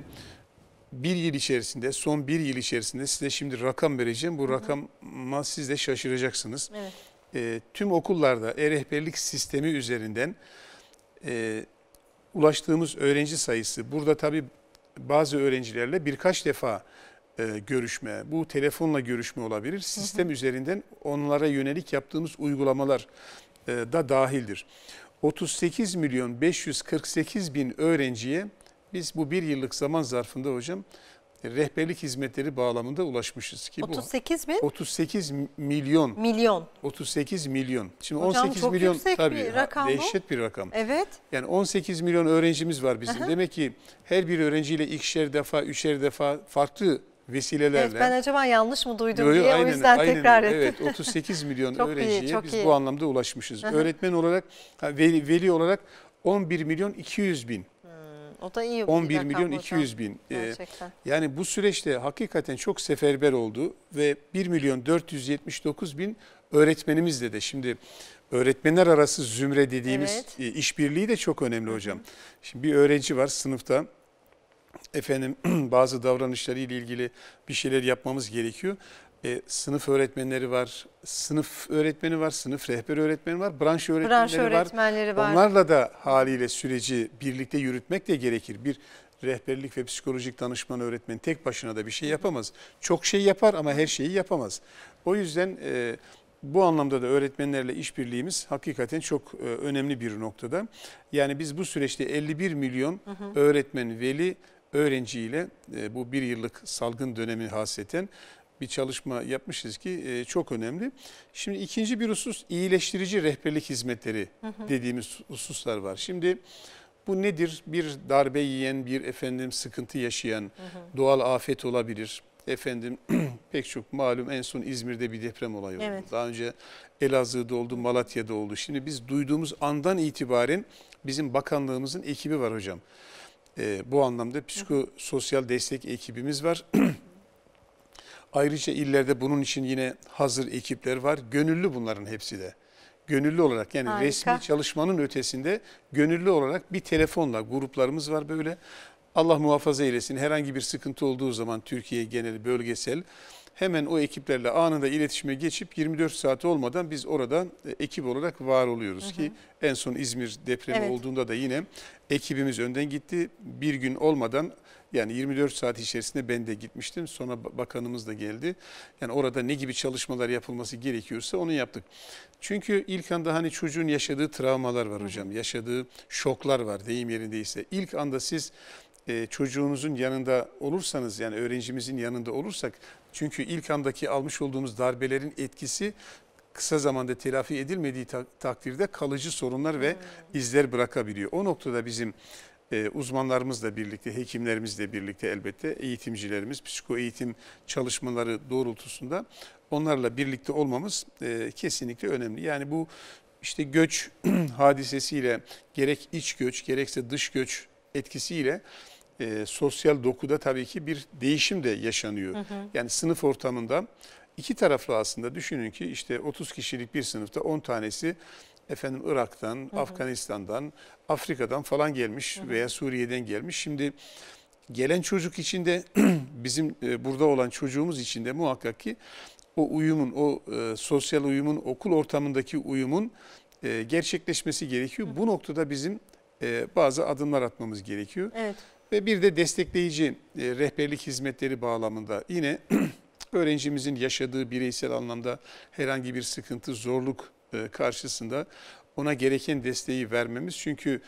bir yıl içerisinde, son bir yıl içerisinde size şimdi rakam vereceğim. Bu rakama siz de şaşıracaksınız. Evet. E, tüm okullarda e-rehberlik sistemi üzerinden e, ulaştığımız öğrenci sayısı, burada tabii bazı öğrencilerle birkaç defa e, görüşme, bu telefonla görüşme olabilir. Sistem hı hı. üzerinden onlara yönelik yaptığımız uygulamalar e, da dahildir. 38 milyon 548 bin öğrenciye biz bu bir yıllık zaman zarfında hocam rehberlik hizmetleri bağlamında ulaşmışız ki 38 bu, bin? 38 milyon. Milyon. 38 milyon. Şimdi Hocam 18 çok milyon tabii bir rakam dehşet bir rakam. Evet. Yani 18 milyon öğrencimiz var bizim. Aha. Demek ki her bir öğrenciyle ikişer defa, üçer defa farklı vesilelerle. Evet, ben acaba yanlış mı duydum Yo, diye aynen, o yüzden aynen, tekrar ettim. Evet 38 milyon (laughs) öğrenciye iyi, biz iyi. bu anlamda ulaşmışız. Öğretmen olarak, veli, veli olarak 11 milyon 200 bin o da iyi. 11 milyon 200 bin. Ee, Gerçekten. yani bu süreçte hakikaten çok seferber oldu ve 1 milyon 479 bin öğretmenimizle de şimdi öğretmenler arası zümre dediğimiz evet. E, işbirliği de çok önemli hocam. Şimdi bir öğrenci var sınıfta efendim (clears throat) bazı davranışları ile ilgili bir şeyler yapmamız gerekiyor. E, sınıf öğretmenleri var, sınıf öğretmeni var, sınıf rehber öğretmeni var, branş öğretmenleri, branş öğretmenleri var. var. Onlarla da haliyle süreci birlikte yürütmek de gerekir. Bir rehberlik ve psikolojik danışman öğretmen tek başına da bir şey yapamaz. Çok şey yapar ama her şeyi yapamaz. O yüzden e, bu anlamda da öğretmenlerle işbirliğimiz hakikaten çok e, önemli bir noktada. Yani biz bu süreçte 51 milyon öğretmen, veli, öğrenciyle e, bu bir yıllık salgın dönemi haseten bir çalışma yapmışız ki e, çok önemli. Şimdi ikinci bir husus iyileştirici rehberlik hizmetleri hı hı. dediğimiz hususlar var. Şimdi bu nedir? Bir darbe yiyen, bir efendim sıkıntı yaşayan, hı hı. doğal afet olabilir. Efendim (clears throat) pek çok malum en son İzmir'de bir deprem olayı oldu. Daha önce Elazığ'da oldu, Malatya'da oldu. Şimdi biz duyduğumuz andan itibaren bizim bakanlığımızın ekibi var hocam. Ee, bu anlamda psikososyal destek ekibimiz var. (clears throat) Ayrıca illerde bunun için yine hazır ekipler var. Gönüllü bunların hepsi de. Gönüllü olarak yani Harika. resmi çalışmanın ötesinde gönüllü olarak bir telefonla gruplarımız var böyle. Allah muhafaza eylesin herhangi bir sıkıntı olduğu zaman Türkiye genel bölgesel hemen o ekiplerle anında iletişime geçip 24 saat olmadan biz orada e, ekip olarak var oluyoruz hı hı. ki en son İzmir depremi evet. olduğunda da yine ekibimiz önden gitti. Bir gün olmadan yani 24 saat içerisinde ben de gitmiştim. Sonra bakanımız da geldi. Yani orada ne gibi çalışmalar yapılması gerekiyorsa onu yaptık. Çünkü ilk anda hani çocuğun yaşadığı travmalar var hocam. Yaşadığı şoklar var deyim yerindeyse. İlk anda siz e, çocuğunuzun yanında olursanız yani öğrencimizin yanında olursak çünkü ilk andaki almış olduğumuz darbelerin etkisi kısa zamanda telafi edilmediği tak takdirde kalıcı sorunlar ve hmm. izler bırakabiliyor. O noktada bizim e, uzmanlarımızla birlikte, hekimlerimizle birlikte elbette eğitimcilerimiz, psiko eğitim çalışmaları doğrultusunda onlarla birlikte olmamız e, kesinlikle önemli. Yani bu işte göç (clears throat) hadisesiyle gerek iç göç gerekse dış göç etkisiyle e, sosyal dokuda tabii ki bir değişim de yaşanıyor. Hı hı. Yani sınıf ortamında iki taraflı aslında düşünün ki işte 30 kişilik bir sınıfta 10 tanesi efendim Irak'tan, hı hı. Afganistan'dan, Afrika'dan falan gelmiş hı hı. veya Suriye'den gelmiş. Şimdi gelen çocuk içinde (clears throat) bizim e, burada olan çocuğumuz içinde muhakkak ki o uyumun, o e, sosyal uyumun, okul ortamındaki uyumun e, gerçekleşmesi gerekiyor. Hı. Bu noktada bizim e, bazı adımlar atmamız gerekiyor. Evet. Ve bir de destekleyici e, rehberlik hizmetleri bağlamında yine (clears throat) öğrencimizin yaşadığı bireysel anlamda herhangi bir sıkıntı, zorluk e, karşısında ona gereken desteği vermemiz. Çünkü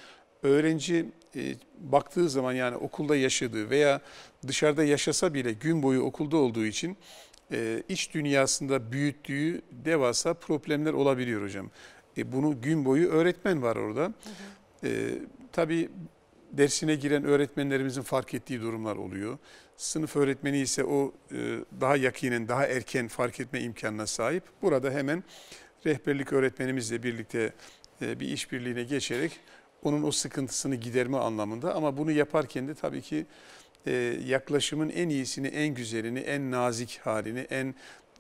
öğrenci e, baktığı zaman yani okulda yaşadığı veya dışarıda yaşasa bile gün boyu okulda olduğu için e, iç dünyasında büyüttüğü devasa problemler olabiliyor hocam. bunu gün boyu öğretmen var orada. Hı hı. tabii dersine giren öğretmenlerimizin fark ettiği durumlar oluyor. Sınıf öğretmeni ise o daha yakinen, daha erken fark etme imkanına sahip. Burada hemen rehberlik öğretmenimizle birlikte e, bir işbirliğine geçerek onun o sıkıntısını giderme anlamında ama bunu yaparken de tabii ki e, yaklaşımın en iyisini, en güzelini, en nazik halini, en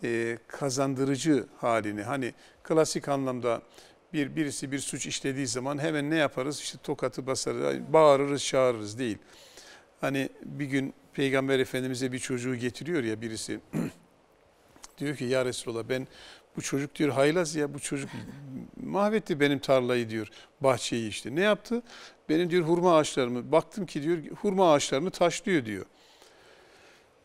e, kazandırıcı halini hani klasik anlamda bir birisi bir suç işlediği zaman hemen ne yaparız? İşte tokatı basarız, bağırırız, çağırırız değil. Hani bir gün Peygamber Efendimiz'e bir çocuğu getiriyor ya birisi. (clears throat) diyor ki ya Resulallah ben bu çocuk diyor haylaz ya bu çocuk mahvetti benim tarlayı diyor bahçeyi işte. Ne yaptı? Benim diyor hurma ağaçlarımı baktım ki diyor hurma ağaçlarını taşlıyor diyor.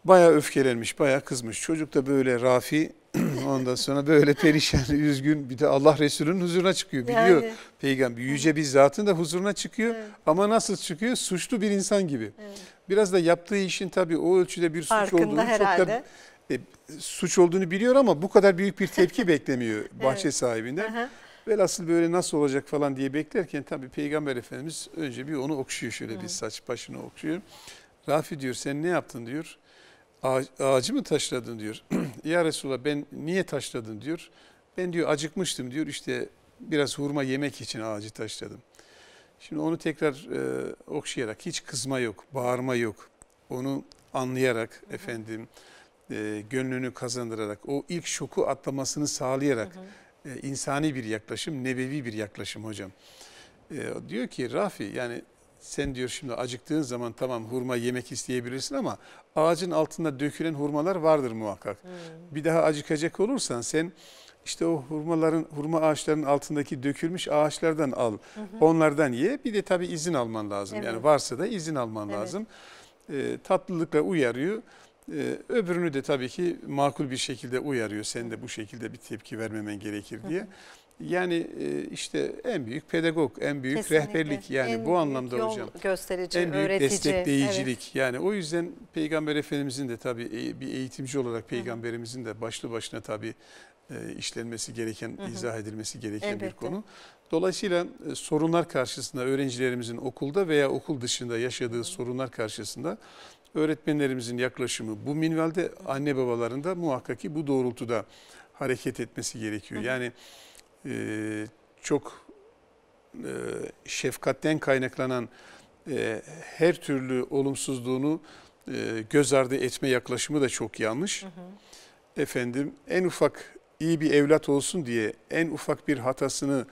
Baya öfkelenmiş baya kızmış. Çocuk da böyle Rafi (clears throat) ondan sonra böyle perişan (laughs) üzgün bir de Allah Resulü'nün huzuruna çıkıyor biliyor. Yani. Peygamber yüce bir zatın da huzuruna çıkıyor evet. ama nasıl çıkıyor? Suçlu bir insan gibi. Evet. Biraz da yaptığı işin tabii o ölçüde bir suç Farkında olduğunu herhalde. çok da e, suç olduğunu biliyor ama bu kadar büyük bir tepki (laughs) beklemiyor bahçe evet. sahibinden. Aha. Velhasıl böyle nasıl olacak falan diye beklerken tabii Peygamber Efendimiz önce bir onu okşuyor şöyle evet. bir saç başını okşuyor. Rafi diyor sen ne yaptın diyor. Ağacı mı taşladın diyor. (clears throat) ya Resulallah ben niye taşladın diyor. Ben diyor acıkmıştım diyor işte biraz hurma yemek için ağacı taşladım. Şimdi onu tekrar e, okşayarak hiç kızma yok, bağırma yok. Onu anlayarak efendim e, gönlünü kazandırarak, o ilk şoku atlamasını sağlayarak hı hı. E, insani bir yaklaşım, nebevi bir yaklaşım hocam. E, diyor ki Rafi yani sen diyor şimdi acıktığın zaman tamam hurma yemek isteyebilirsin ama ağacın altında dökülen hurmalar vardır muhakkak. Hmm. Bir daha acıkacak olursan sen işte o hurmaların hurma ağaçlarının altındaki dökülmüş ağaçlardan al. Hı hı. Onlardan ye. Bir de tabii izin alman lazım. Evet. Yani varsa da izin alman evet. lazım. E, tatlılıkla uyarıyor. Ee, öbürünü de tabii ki makul bir şekilde uyarıyor. Sen de bu şekilde bir tepki vermemen gerekir diye. Yani e, işte en büyük pedagog, en büyük Kesinlikle. rehberlik yani en bu anlamda yol hocam. gösterici, en büyük öğretici, destekleyicilik. Evet. Yani o yüzden Peygamber Efendimizin de tabii e, bir eğitimci olarak peygamberimizin de başlı başına tabii e, işlenmesi gereken, hı hı. izah edilmesi gereken Elbette. bir konu. Dolayısıyla sorunlar karşısında öğrencilerimizin okulda veya okul dışında yaşadığı sorunlar karşısında öğretmenlerimizin yaklaşımı bu minvalde anne babaların da muhakkak ki bu doğrultuda hareket etmesi gerekiyor. Yani e, çok e, şefkatten kaynaklanan e, her türlü olumsuzluğunu e, göz ardı etme yaklaşımı da çok yanlış. Hı hı. Efendim en ufak iyi bir evlat olsun diye en ufak bir hatasını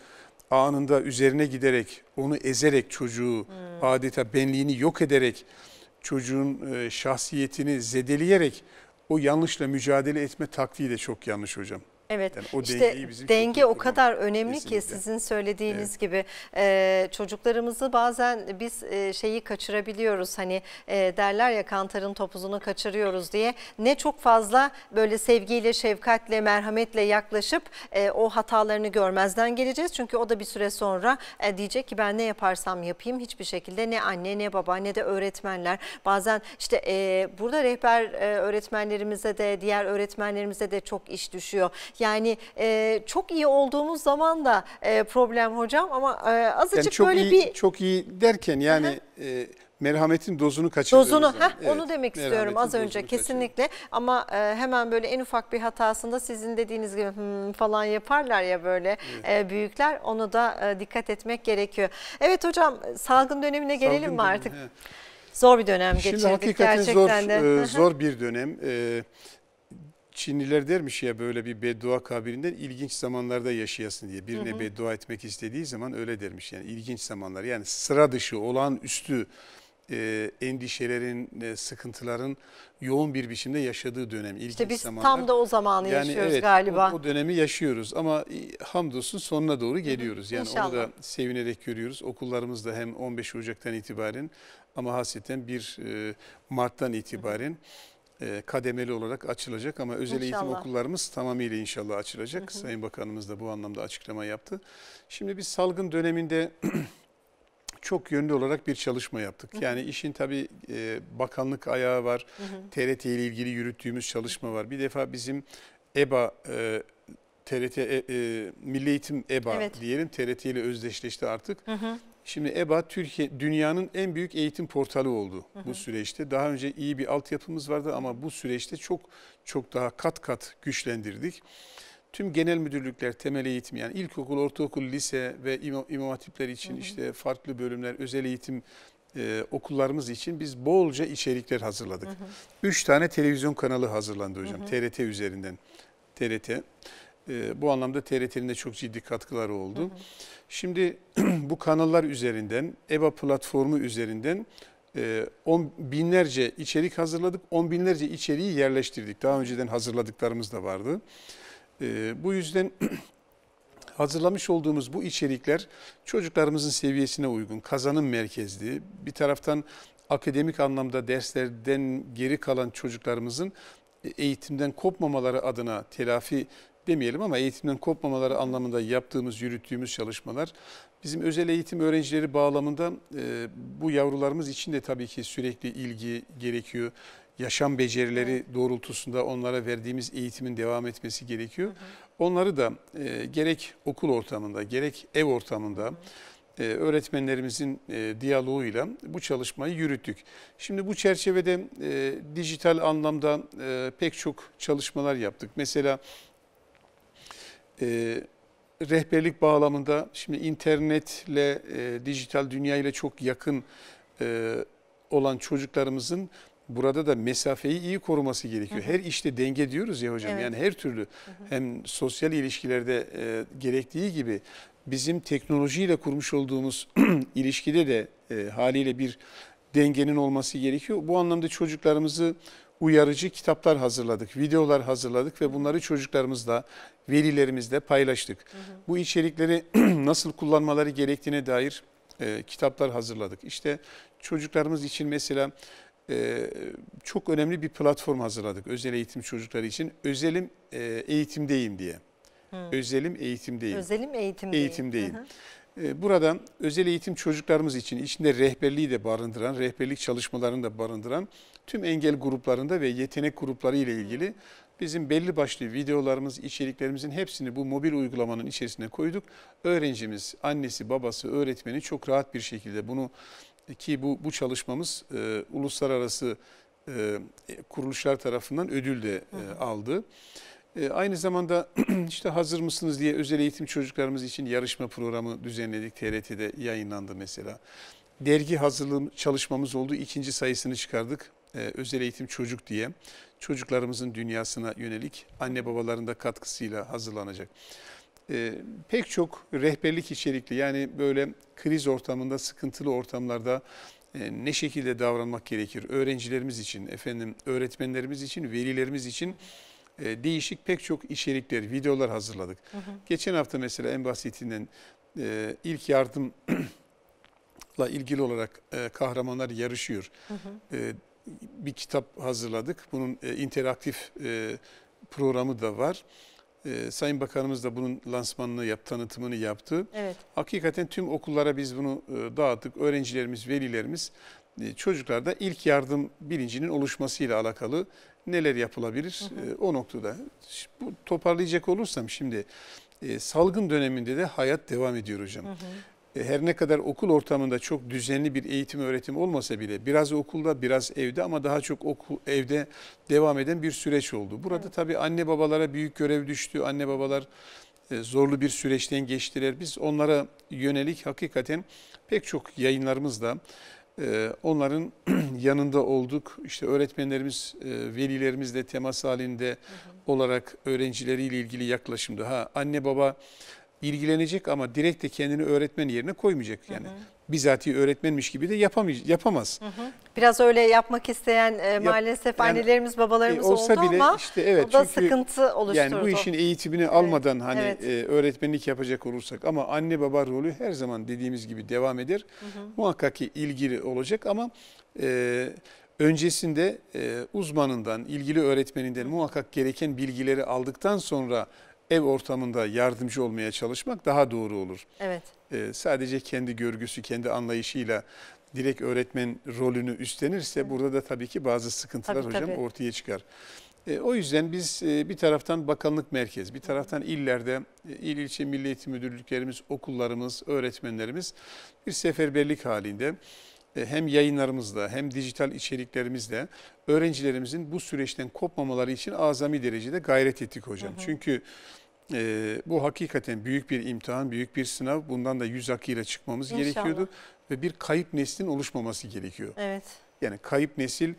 anında üzerine giderek onu ezerek çocuğu hmm. adeta benliğini yok ederek çocuğun e, şahsiyetini zedeleyerek o yanlışla mücadele etme taktiği de çok yanlış hocam. Evet yani o işte bizim denge o kadar önemli kesinlikle. ki sizin söylediğiniz evet. gibi e, çocuklarımızı bazen biz e, şeyi kaçırabiliyoruz hani e, derler ya kantarın topuzunu kaçırıyoruz diye ne çok fazla böyle sevgiyle şefkatle merhametle yaklaşıp e, o hatalarını görmezden geleceğiz çünkü o da bir süre sonra e, diyecek ki ben ne yaparsam yapayım hiçbir şekilde ne anne ne baba ne de öğretmenler bazen işte e, burada rehber e, öğretmenlerimize de diğer öğretmenlerimize de çok iş düşüyor. Yani e, çok iyi olduğumuz zaman da e, problem hocam ama e, azıcık yani çok böyle iyi, bir... Çok iyi derken yani... Hı -hı. E, merhametin dozunu kaçırıyoruz. Dozunu, heh, evet, onu demek istiyorum az önce kesinlikle. Kaçırıyor. Ama e, hemen böyle en ufak bir hatasında sizin dediğiniz gibi hmm, falan yaparlar ya böyle evet. e, büyükler. Onu da e, dikkat etmek gerekiyor. Evet hocam salgın dönemine gelelim mi artık? He. Zor bir dönem Şimdi geçirdik gerçekten zor, de. Şimdi hakikaten zor bir dönem. E, Çinliler dermiş ya böyle bir beddua kabirinden ilginç zamanlarda yaşayasın diye. Birine hı hı. beddua etmek istediği zaman öyle dermiş. Yani ilginç zamanlar yani sıra dışı olan üstü e, endişelerin, e, sıkıntıların yoğun bir biçimde yaşadığı dönem. İlginç işte biz zamanlar. tam da o zamanı yani yaşıyoruz evet, galiba. O, o dönemi yaşıyoruz ama e, hamdolsun sonuna doğru geliyoruz. Yani İnşallah. onu da sevinerek görüyoruz. da hem 15 Ocak'tan itibaren ama hasreten 1 e, Mart'tan itibaren... Hı hı e, kademeli olarak açılacak ama özel inşallah. eğitim okullarımız tamamıyla inşallah açılacak. Hı hı. Sayın Bakanımız da bu anlamda açıklama yaptı. Şimdi biz salgın döneminde (clears throat) çok yönlü olarak bir çalışma yaptık. Hı hı. Yani işin tabii e, bakanlık ayağı var, hı hı. TRT ile ilgili yürüttüğümüz çalışma var. Bir defa bizim EBA TRT e, Milli Eğitim EBA evet. diyelim TRT ile özdeşleşti artık. Hı hı. Şimdi EBA Türkiye dünyanın en büyük eğitim portalı oldu hı hı. bu süreçte. Daha önce iyi bir altyapımız vardı ama bu süreçte çok çok daha kat kat güçlendirdik. Tüm genel müdürlükler, temel eğitim yani ilkokul, ortaokul, lise ve imam, imam hatipler için hı hı. işte farklı bölümler, özel eğitim e, okullarımız için biz bolca içerikler hazırladık. Hı Üç tane televizyon kanalı hazırlandı hocam hı hı. TRT üzerinden. TRT. E, bu anlamda TRT'nin de çok ciddi katkıları oldu. Hı hı. Şimdi (clears throat) bu kanallar üzerinden, EBA platformu üzerinden e, on binlerce içerik hazırladık. On binlerce içeriği yerleştirdik. Daha önceden hazırladıklarımız da vardı. E, bu yüzden (clears throat) hazırlamış olduğumuz bu içerikler çocuklarımızın seviyesine uygun, kazanım merkezli. Bir taraftan akademik anlamda derslerden geri kalan çocuklarımızın e, eğitimden kopmamaları adına telafi demeyelim ama eğitimden kopmamaları anlamında yaptığımız, yürüttüğümüz çalışmalar bizim özel eğitim öğrencileri bağlamında e, bu yavrularımız için de tabii ki sürekli ilgi gerekiyor. Yaşam becerileri doğrultusunda onlara verdiğimiz eğitimin devam etmesi gerekiyor. Hı hı. Onları da e, gerek okul ortamında gerek ev ortamında hı hı. Ee, öğretmenlerimizin e, diyaloğuyla bu çalışmayı yürüttük. Şimdi bu çerçevede e, dijital anlamda e, pek çok çalışmalar yaptık. Mesela e, rehberlik bağlamında şimdi internetle, e, dijital dünya ile çok yakın e, olan çocuklarımızın burada da mesafeyi iyi koruması gerekiyor. Hı hı. Her işte denge diyoruz ya hocam. Evet. Yani her türlü hı hı. hem sosyal ilişkilerde e, gerektiği gibi bizim teknolojiyle kurmuş olduğumuz (clears throat) ilişkide de e, haliyle bir dengenin olması gerekiyor. Bu anlamda çocuklarımızı uyarıcı kitaplar hazırladık, videolar hazırladık ve bunları çocuklarımızla, velilerimizle paylaştık. Hı hı. Bu içerikleri (clears throat) nasıl kullanmaları gerektiğine dair e, kitaplar hazırladık. İşte çocuklarımız için mesela e, çok önemli bir platform hazırladık özel eğitim çocukları için. Özelim e, eğitimdeyim diye. Hı. Özelim eğitimdeyim. Özelim eğitimdeyim. Eğitimdeyim. Hı hı. E, burada özel eğitim çocuklarımız için içinde rehberliği de barındıran, rehberlik çalışmalarını da barındıran tüm engel gruplarında ve yetenek grupları ile ilgili bizim belli başlı videolarımız, içeriklerimizin hepsini bu mobil uygulamanın içerisine koyduk. Öğrencimiz, annesi, babası, öğretmeni çok rahat bir şekilde bunu ki bu, bu çalışmamız e, uluslararası e, kuruluşlar tarafından ödül de e, aldı. E, aynı zamanda (clears throat) işte hazır mısınız diye özel eğitim çocuklarımız için yarışma programı düzenledik. TRT'de yayınlandı mesela. Dergi hazırlığı çalışmamız oldu. ikinci sayısını çıkardık e, özel eğitim çocuk diye çocuklarımızın dünyasına yönelik anne babaların da katkısıyla hazırlanacak. E, pek çok rehberlik içerikli yani böyle kriz ortamında sıkıntılı ortamlarda e, ne şekilde davranmak gerekir öğrencilerimiz için efendim öğretmenlerimiz için velilerimiz için e, değişik pek çok içerikler videolar hazırladık. Hı hı. Geçen hafta mesela en basitinden e, ilk yardım ile (clears throat) ilgili olarak e, kahramanlar yarışıyor. Hı hı. E, bir kitap hazırladık. Bunun e, interaktif e, programı da var. E, Sayın Bakanımız da bunun lansmanını yap, tanıtımını yaptı. Evet. Hakikaten tüm okullara biz bunu e, dağıttık. Öğrencilerimiz, velilerimiz e, çocuklarda ilk yardım bilincinin oluşmasıyla alakalı neler yapılabilir hı hı. E, o noktada. Bu toparlayacak olursam şimdi e, salgın döneminde de hayat devam ediyor hocam. Hı hı. E, her ne kadar okul ortamında çok düzenli bir eğitim öğretim olmasa bile biraz okulda biraz evde ama daha çok okul, evde devam eden bir süreç oldu. Burada tabii anne babalara büyük görev düştü. Anne babalar e, zorlu bir süreçten geçtiler. Biz onlara yönelik hakikaten pek çok yayınlarımızda e, onların (clears throat) yanında olduk. İşte öğretmenlerimiz, velilerimizle temas halinde olarak öğrencileriyle ilgili yaklaşımda ha anne baba ilgilenecek ama direkt de kendini öğretmen yerine koymayacak. Yani hı hı. bizatihi öğretmenmiş gibi de yapamay yapamaz. Hı hı. Biraz öyle yapmak isteyen e, Yap, maalesef yani, annelerimiz babalarımız e, olsa oldu bile ama işte, evet, o da çünkü, sıkıntı oluşturdu. Yani bu işin eğitimini evet. almadan hani evet. e, öğretmenlik yapacak olursak ama anne baba rolü her zaman dediğimiz gibi devam eder. Hı hı. Muhakkak ki ilgili olacak ama... E, öncesinde e, uzmanından, ilgili öğretmeninden muhakkak gereken bilgileri aldıktan sonra ev ortamında yardımcı olmaya çalışmak daha doğru olur. Evet. Ee, sadece kendi görgüsü, kendi anlayışıyla direkt öğretmen rolünü üstlenirse evet. burada da tabii ki bazı sıkıntılar tabii, hocam tabii. ortaya çıkar. E, o yüzden biz e, bir taraftan bakanlık merkez, bir taraftan illerde e, il ilçe milli eğitim müdürlüklerimiz, okullarımız, öğretmenlerimiz bir seferberlik halinde e, hem yayınlarımızla hem dijital içeriklerimizle öğrencilerimizin bu süreçten kopmamaları için azami derecede gayret ettik hocam. Hı hı. Çünkü e, bu hakikaten büyük bir imtihan, büyük bir sınav. Bundan da yüz akıyla çıkmamız İnşallah. gerekiyordu. Ve bir kayıp neslin oluşmaması gerekiyor. Evet. Yani kayıp nesil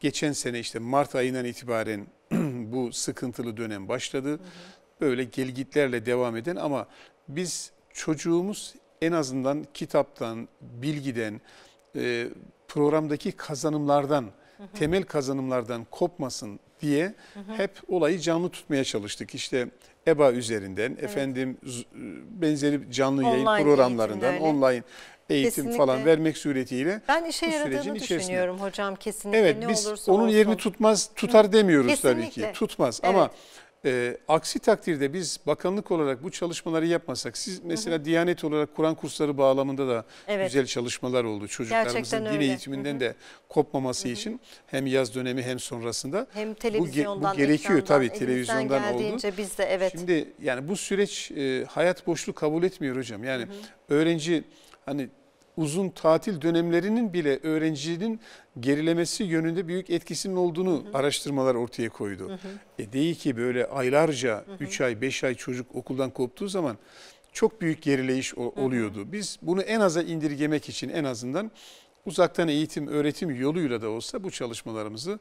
geçen sene işte Mart ayından itibaren (clears throat) bu sıkıntılı dönem başladı. Hı hı. Böyle gelgitlerle devam eden ama biz çocuğumuz en azından kitaptan, bilgiden, e, programdaki kazanımlardan, hı hı. temel kazanımlardan kopmasın diye hı hı. hep olayı canlı tutmaya çalıştık. İşte EBA üzerinden, evet. efendim e, benzeri canlı online yayın programlarından, online eğitim kesinlikle. falan vermek suretiyle ben işe yaradığını sürecin içerisinde. düşünüyorum hocam kesinlikle evet, ne biz onun olsun. yerini tutmaz tutar demiyoruz kesinlikle. tabii ki tutmaz evet. ama e, aksi takdirde biz bakanlık olarak bu çalışmaları yapmasak, siz mesela hı hı. Diyanet olarak Kur'an kursları bağlamında da evet. güzel çalışmalar oldu. Çocuklarımızın Gerçekten din eğitiminden hı hı. de kopmaması hı hı. için hem yaz dönemi hem sonrasında. Hem televizyondan, bu, bu gerekiyor tabii televizyondan oldu. Biz de, evet. Şimdi yani bu süreç e, hayat boşluğu kabul etmiyor hocam. Yani hı hı. öğrenci hani uzun tatil dönemlerinin bile öğrencinin gerilemesi yönünde büyük etkisinin olduğunu hı hı. araştırmalar ortaya koydu. Hı hı. E değil ki böyle aylarca 3 ay 5 ay çocuk okuldan koptuğu zaman çok büyük gerileyiş oluyordu. Hı hı. Biz bunu en aza indirgemek için en azından uzaktan eğitim öğretim yoluyla da olsa bu çalışmalarımızı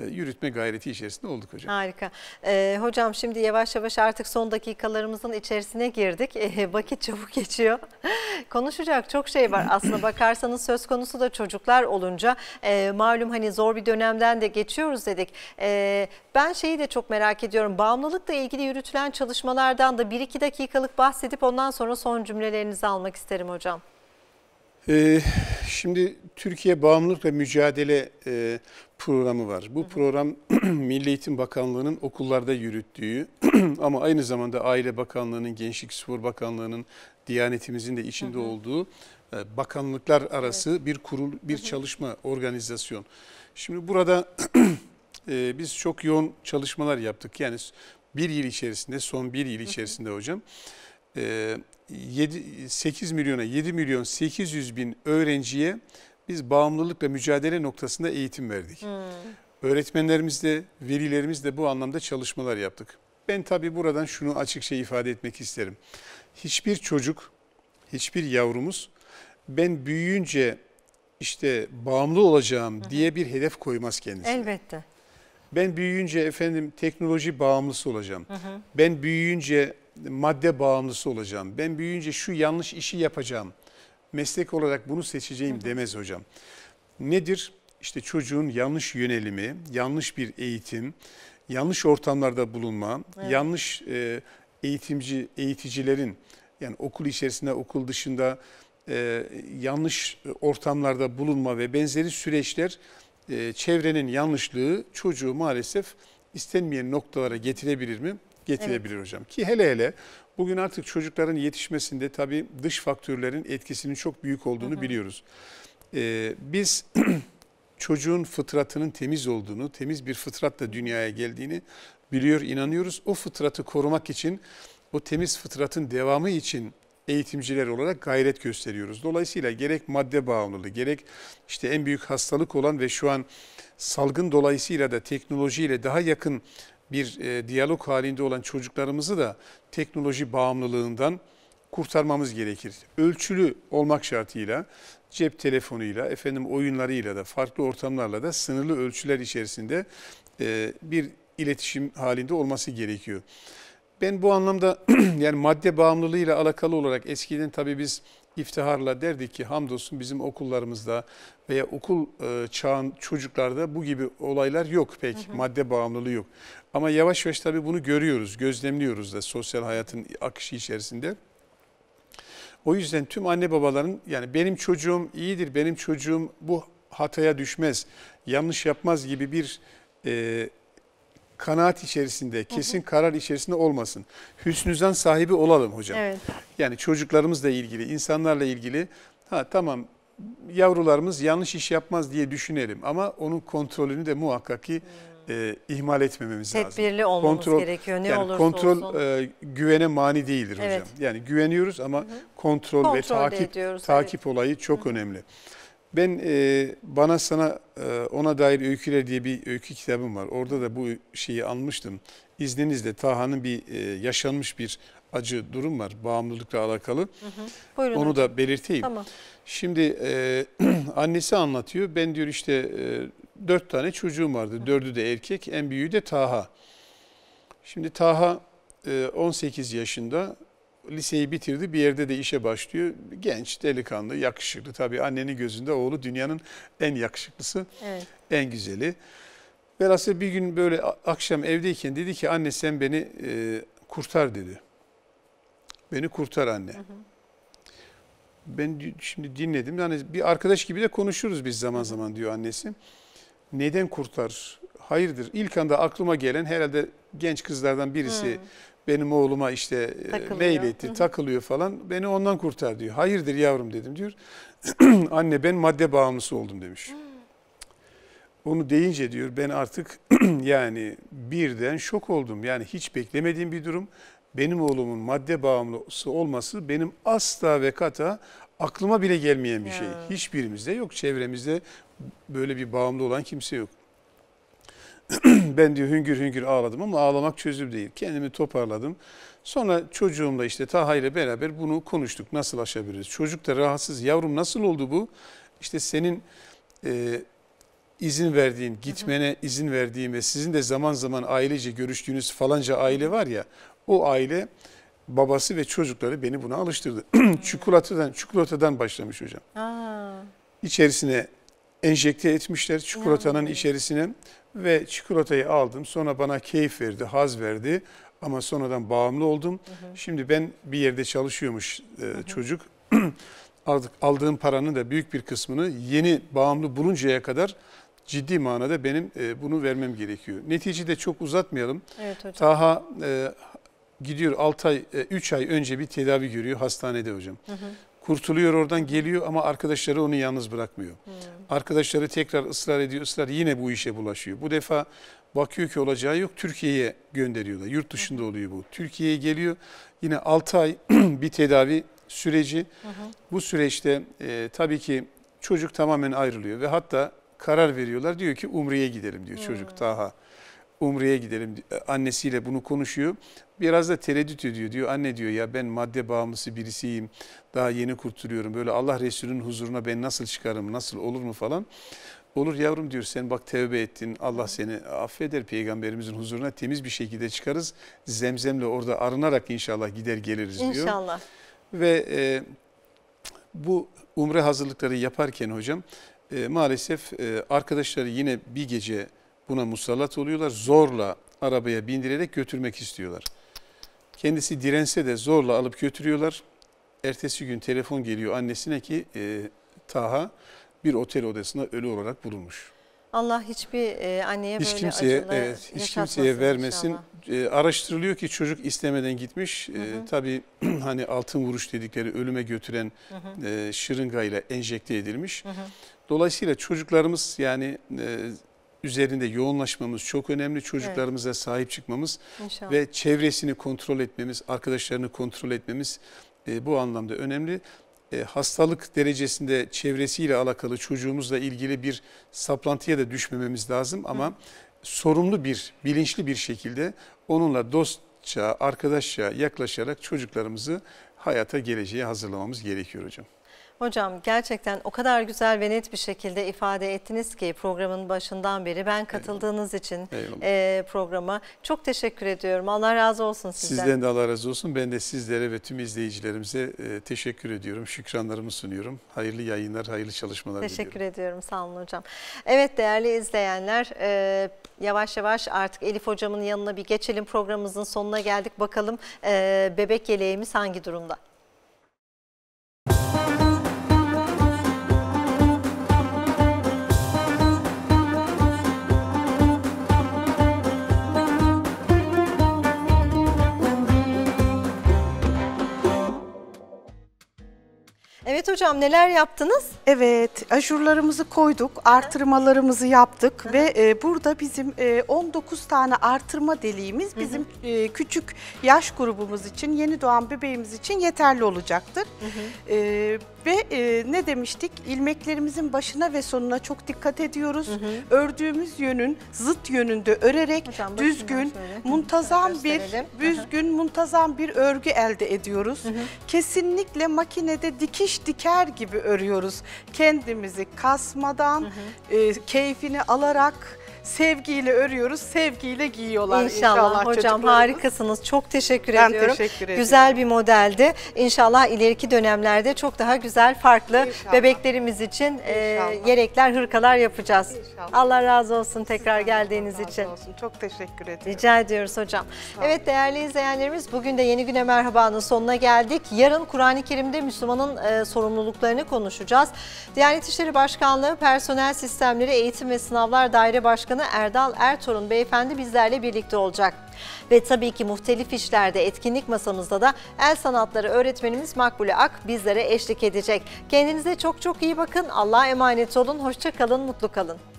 e, yürütme gayreti içerisinde olduk hocam. Harika. Ee, hocam şimdi yavaş yavaş artık son dakikalarımızın içerisine girdik. Ee, (laughs) vakit çabuk geçiyor. (laughs) Konuşacak çok şey var aslında bakarsanız söz konusu da çocuklar olunca e, malum hani zor bir dönemden de geçiyoruz dedik. E, ben şeyi de çok merak ediyorum. Bağımlılıkla ilgili yürütülen çalışmalardan da 1-2 dakikalık bahsedip ondan sonra son cümlelerinizi almak isterim hocam. Ee, şimdi Türkiye bağımlılık ve Mücadele e, programı var. Bu program (clears throat) Milli Eğitim Bakanlığı'nın okullarda yürüttüğü (clears throat) ama aynı zamanda Aile Bakanlığı'nın, Gençlik Spor Bakanlığı'nın, Diyanetimizin de içinde olduğu e, bakanlıklar arası bir kurul, bir çalışma, organizasyon. Şimdi burada (clears throat) e, biz çok yoğun çalışmalar yaptık. Yani bir yıl içerisinde, son bir yıl içerisinde hocam. 7, ee, 8 milyona 7 milyon 800 bin öğrenciye biz bağımlılıkla mücadele noktasında eğitim verdik. Hmm. Öğretmenlerimiz de velilerimiz de bu anlamda çalışmalar yaptık. Ben tabii buradan şunu açıkça ifade etmek isterim. Hiçbir çocuk, hiçbir yavrumuz ben büyüyünce işte bağımlı olacağım Hı -hı. diye bir hedef koymaz kendisine. Elbette. Ben büyüyünce efendim teknoloji bağımlısı olacağım. Hı -hı. Ben büyüyünce madde bağımlısı olacağım. Ben büyüyünce şu yanlış işi yapacağım. Meslek olarak bunu seçeceğim demez hocam. Nedir? İşte çocuğun yanlış yönelimi, yanlış bir eğitim, yanlış ortamlarda bulunma, evet. yanlış e, eğitimci eğiticilerin yani okul içerisinde, okul dışında e, yanlış ortamlarda bulunma ve benzeri süreçler e, çevrenin yanlışlığı çocuğu maalesef istenmeyen noktalara getirebilir mi? getirebilir evet. hocam. Ki hele hele bugün artık çocukların yetişmesinde tabii dış faktörlerin etkisinin çok büyük olduğunu hı hı. biliyoruz. Ee, biz (clears throat) çocuğun fıtratının temiz olduğunu, temiz bir fıtratla dünyaya geldiğini biliyor, inanıyoruz. O fıtratı korumak için, o temiz fıtratın devamı için eğitimciler olarak gayret gösteriyoruz. Dolayısıyla gerek madde bağımlılığı, gerek işte en büyük hastalık olan ve şu an salgın dolayısıyla da teknolojiyle daha yakın bir e, diyalog halinde olan çocuklarımızı da teknoloji bağımlılığından kurtarmamız gerekir. Ölçülü olmak şartıyla cep telefonuyla, efendim oyunlarıyla da farklı ortamlarla da sınırlı ölçüler içerisinde e, bir iletişim halinde olması gerekiyor. Ben bu anlamda (clears throat) yani madde bağımlılığıyla alakalı olarak eskiden tabii biz iftiharla derdik ki hamdolsun bizim okullarımızda veya okul e, çağın çocuklarda bu gibi olaylar yok pek. Hı hı. Madde bağımlılığı yok. Ama yavaş yavaş tabii bunu görüyoruz, gözlemliyoruz da sosyal hayatın akışı içerisinde. O yüzden tüm anne babaların yani benim çocuğum iyidir, benim çocuğum bu hataya düşmez, yanlış yapmaz gibi bir e, kanaat içerisinde, kesin karar içerisinde olmasın. Hüsnüzan sahibi olalım hocam. Evet. Yani çocuklarımızla ilgili, insanlarla ilgili ha tamam yavrularımız yanlış iş yapmaz diye düşünelim ama onun kontrolünü de muhakkak ki e, ihmal etmememiz Tedbirli lazım. Tedbirli olmamız kontrol, gerekiyor ne yani olursa kontrol, olsun. E, güvene mani değildir evet. hocam. Yani güveniyoruz ama Hı -hı. Kontrol, kontrol ve takip ediyoruz, takip evet. olayı çok Hı -hı. önemli. Ben e, bana sana e, ona dair öyküler diye bir öykü kitabım var. Orada da bu şeyi almıştım. İzninizle Taha'nın bir e, yaşanmış bir acı durum var bağımlılıkla alakalı. Hı hı. Onu da belirteyim. Tamam. Şimdi e, (clears throat) annesi anlatıyor. Ben diyor işte e, dört tane çocuğum vardı. Dördü de erkek en büyüğü de Taha. Şimdi Taha e, 18 yaşında liseyi bitirdi bir yerde de işe başlıyor. Genç, delikanlı, yakışıklı. Tabii annenin gözünde oğlu dünyanın en yakışıklısı, evet. en güzeli. Velhasıl bir gün böyle akşam evdeyken dedi ki anne sen beni e, kurtar dedi. Beni kurtar anne. Hı hı. Ben şimdi dinledim. Yani bir arkadaş gibi de konuşuruz biz zaman zaman diyor annesi. Neden kurtar? Hayırdır? İlk anda aklıma gelen herhalde genç kızlardan birisi... Hı benim oğluma işte e, takılıyor. mail etti, takılıyor falan. Beni ondan kurtar diyor. Hayırdır yavrum dedim diyor. (clears throat) Anne ben madde bağımlısı oldum demiş. Onu deyince diyor ben artık (clears throat) yani birden şok oldum. Yani hiç beklemediğim bir durum. Benim oğlumun madde bağımlısı olması benim asla ve kata aklıma bile gelmeyen bir şey. Hiçbirimizde yok. Çevremizde böyle bir bağımlı olan kimse yok. (clears throat) ben diyor hüngür hüngür ağladım ama ağlamak çözüm değil. Kendimi toparladım. Sonra çocuğumla işte Taha ile beraber bunu konuştuk. Nasıl aşabiliriz? Çocuk da rahatsız. Yavrum nasıl oldu bu? İşte senin e, izin verdiğin, gitmene izin verdiğim ve sizin de zaman zaman ailece görüştüğünüz falanca aile var ya. O aile babası ve çocukları beni buna alıştırdı. (clears throat) çikolatadan, çikolatadan başlamış hocam. Aa. İçerisine enjekte etmişler çikolatanın içerisine ve çikolatayı aldım. Sonra bana keyif verdi, haz verdi ama sonradan bağımlı oldum. Hı hı. Şimdi ben bir yerde çalışıyormuş e, hı hı. çocuk. (clears throat) Artık aldığım paranın da büyük bir kısmını yeni bağımlı buluncaya kadar ciddi manada benim e, bunu vermem gerekiyor. Neticede çok uzatmayalım. Evet hocam. Taha e, gidiyor 6 ay, 3 e, ay önce bir tedavi görüyor hastanede hocam. Hı hı. Kurtuluyor oradan geliyor ama arkadaşları onu yalnız bırakmıyor. Hmm. Arkadaşları tekrar ısrar ediyor, ısrar yine bu işe bulaşıyor. Bu defa bakıyor ki olacağı yok Türkiye'ye gönderiyorlar. Yurt dışında oluyor bu. Türkiye'ye geliyor yine 6 ay (clears throat) bir tedavi süreci. Hı Bu süreçte e, tabii ki çocuk tamamen ayrılıyor ve hatta karar veriyorlar. Diyor ki Umre'ye gidelim diyor çocuk hmm. Taha. Umre'ye gidelim e, annesiyle bunu konuşuyor. Biraz da tereddüt ediyor diyor anne diyor ya ben madde bağımlısı birisiyim daha yeni kurtuluyorum böyle Allah Resulü'nün huzuruna ben nasıl çıkarım nasıl olur mu falan. Olur yavrum diyor sen bak tevbe ettin Allah seni affeder peygamberimizin huzuruna temiz bir şekilde çıkarız. Zemzemle orada arınarak inşallah gider geliriz diyor. İnşallah. Ve e, bu umre hazırlıkları yaparken hocam e, maalesef e, arkadaşları yine bir gece buna musallat oluyorlar. Zorla arabaya bindirerek götürmek istiyorlar. Kendisi dirense de zorla alıp götürüyorlar. Ertesi gün telefon geliyor annesine ki e, Taha bir otel odasında ölü olarak bulunmuş. Allah hiçbir e, anneye hiç böyle kimseye, acılı evet, Hiç kimseye vermesin. E, araştırılıyor ki çocuk istemeden gitmiş. E, hı hı. E, tabii (clears throat) hani altın vuruş dedikleri ölüme götüren hı hı. E, şırıngayla enjekte edilmiş. Hı hı. Dolayısıyla çocuklarımız yani e, üzerinde yoğunlaşmamız çok önemli. Çocuklarımıza evet. sahip çıkmamız İnşallah. ve çevresini kontrol etmemiz, arkadaşlarını kontrol etmemiz e, bu anlamda önemli. E, hastalık derecesinde çevresiyle alakalı çocuğumuzla ilgili bir saplantıya da düşmememiz lazım ama Hı. sorumlu bir, bilinçli bir şekilde onunla dostça, arkadaşça yaklaşarak çocuklarımızı hayata geleceğe hazırlamamız gerekiyor hocam. Hocam gerçekten o kadar güzel ve net bir şekilde ifade ettiniz ki programın başından beri ben katıldığınız Eyvallah. için E, programa çok teşekkür ediyorum. Allah razı olsun sizden. Sizden de Allah razı olsun. Ben de sizlere ve tüm izleyicilerimize e, teşekkür ediyorum. Şükranlarımı sunuyorum. Hayırlı yayınlar, hayırlı çalışmalar teşekkür diliyorum. Teşekkür ediyorum. Sağ olun hocam. Evet değerli izleyenler e, yavaş yavaş artık Elif hocamın yanına bir geçelim. Programımızın sonuna geldik. Bakalım e, bebek yeleğimiz hangi durumda? Evet hocam neler yaptınız? Evet aşurlarımızı koyduk, artırmalarımızı yaptık ve e, burada bizim e, 19 tane artırma deliğimiz bizim E, küçük yaş grubumuz için, yeni doğan bebeğimiz için yeterli olacaktır. E, ve e, ne demiştik? İlmeklerimizin başına ve sonuna çok dikkat ediyoruz. Ördüğümüz yönün zıt yönünde örerek Hocam, düzgün, muntazam bir düzgün, muntazam bir örgü elde ediyoruz. Kesinlikle makinede dikiş diker gibi örüyoruz. Kendimizi kasmadan, hı hı. E, keyfini alarak sevgiyle örüyoruz, sevgiyle giyiyorlar inşallah. inşallah hocam harikasınız. Çok teşekkür ben ediyorum. Teşekkür ediyorum. Güzel bir modeldi. İnşallah ileriki dönemlerde çok daha güzel, farklı inşallah. bebeklerimiz için e, yelekler, hırkalar yapacağız. İnşallah. Allah razı olsun tekrar Sizden geldiğiniz için. Olsun. Çok teşekkür ediyorum. Rica ediyoruz hocam. Evet değerli izleyenlerimiz bugün de Yeni Güne Merhaba'nın sonuna geldik. Yarın Kur'an-ı Kerim'de Müslümanın e, sorumluluklarını konuşacağız. Diyanet İşleri Başkanlığı Personel Sistemleri Eğitim ve Sınavlar Daire Başkanı Başkanı Erdal Ertorun beyefendi bizlerle birlikte olacak. Ve tabii ki muhtelif işlerde etkinlik masamızda da el sanatları öğretmenimiz Makbule Ak bizlere eşlik edecek. Kendinize çok çok iyi bakın. Allah'a emanet olun. Hoşça kalın, mutlu kalın.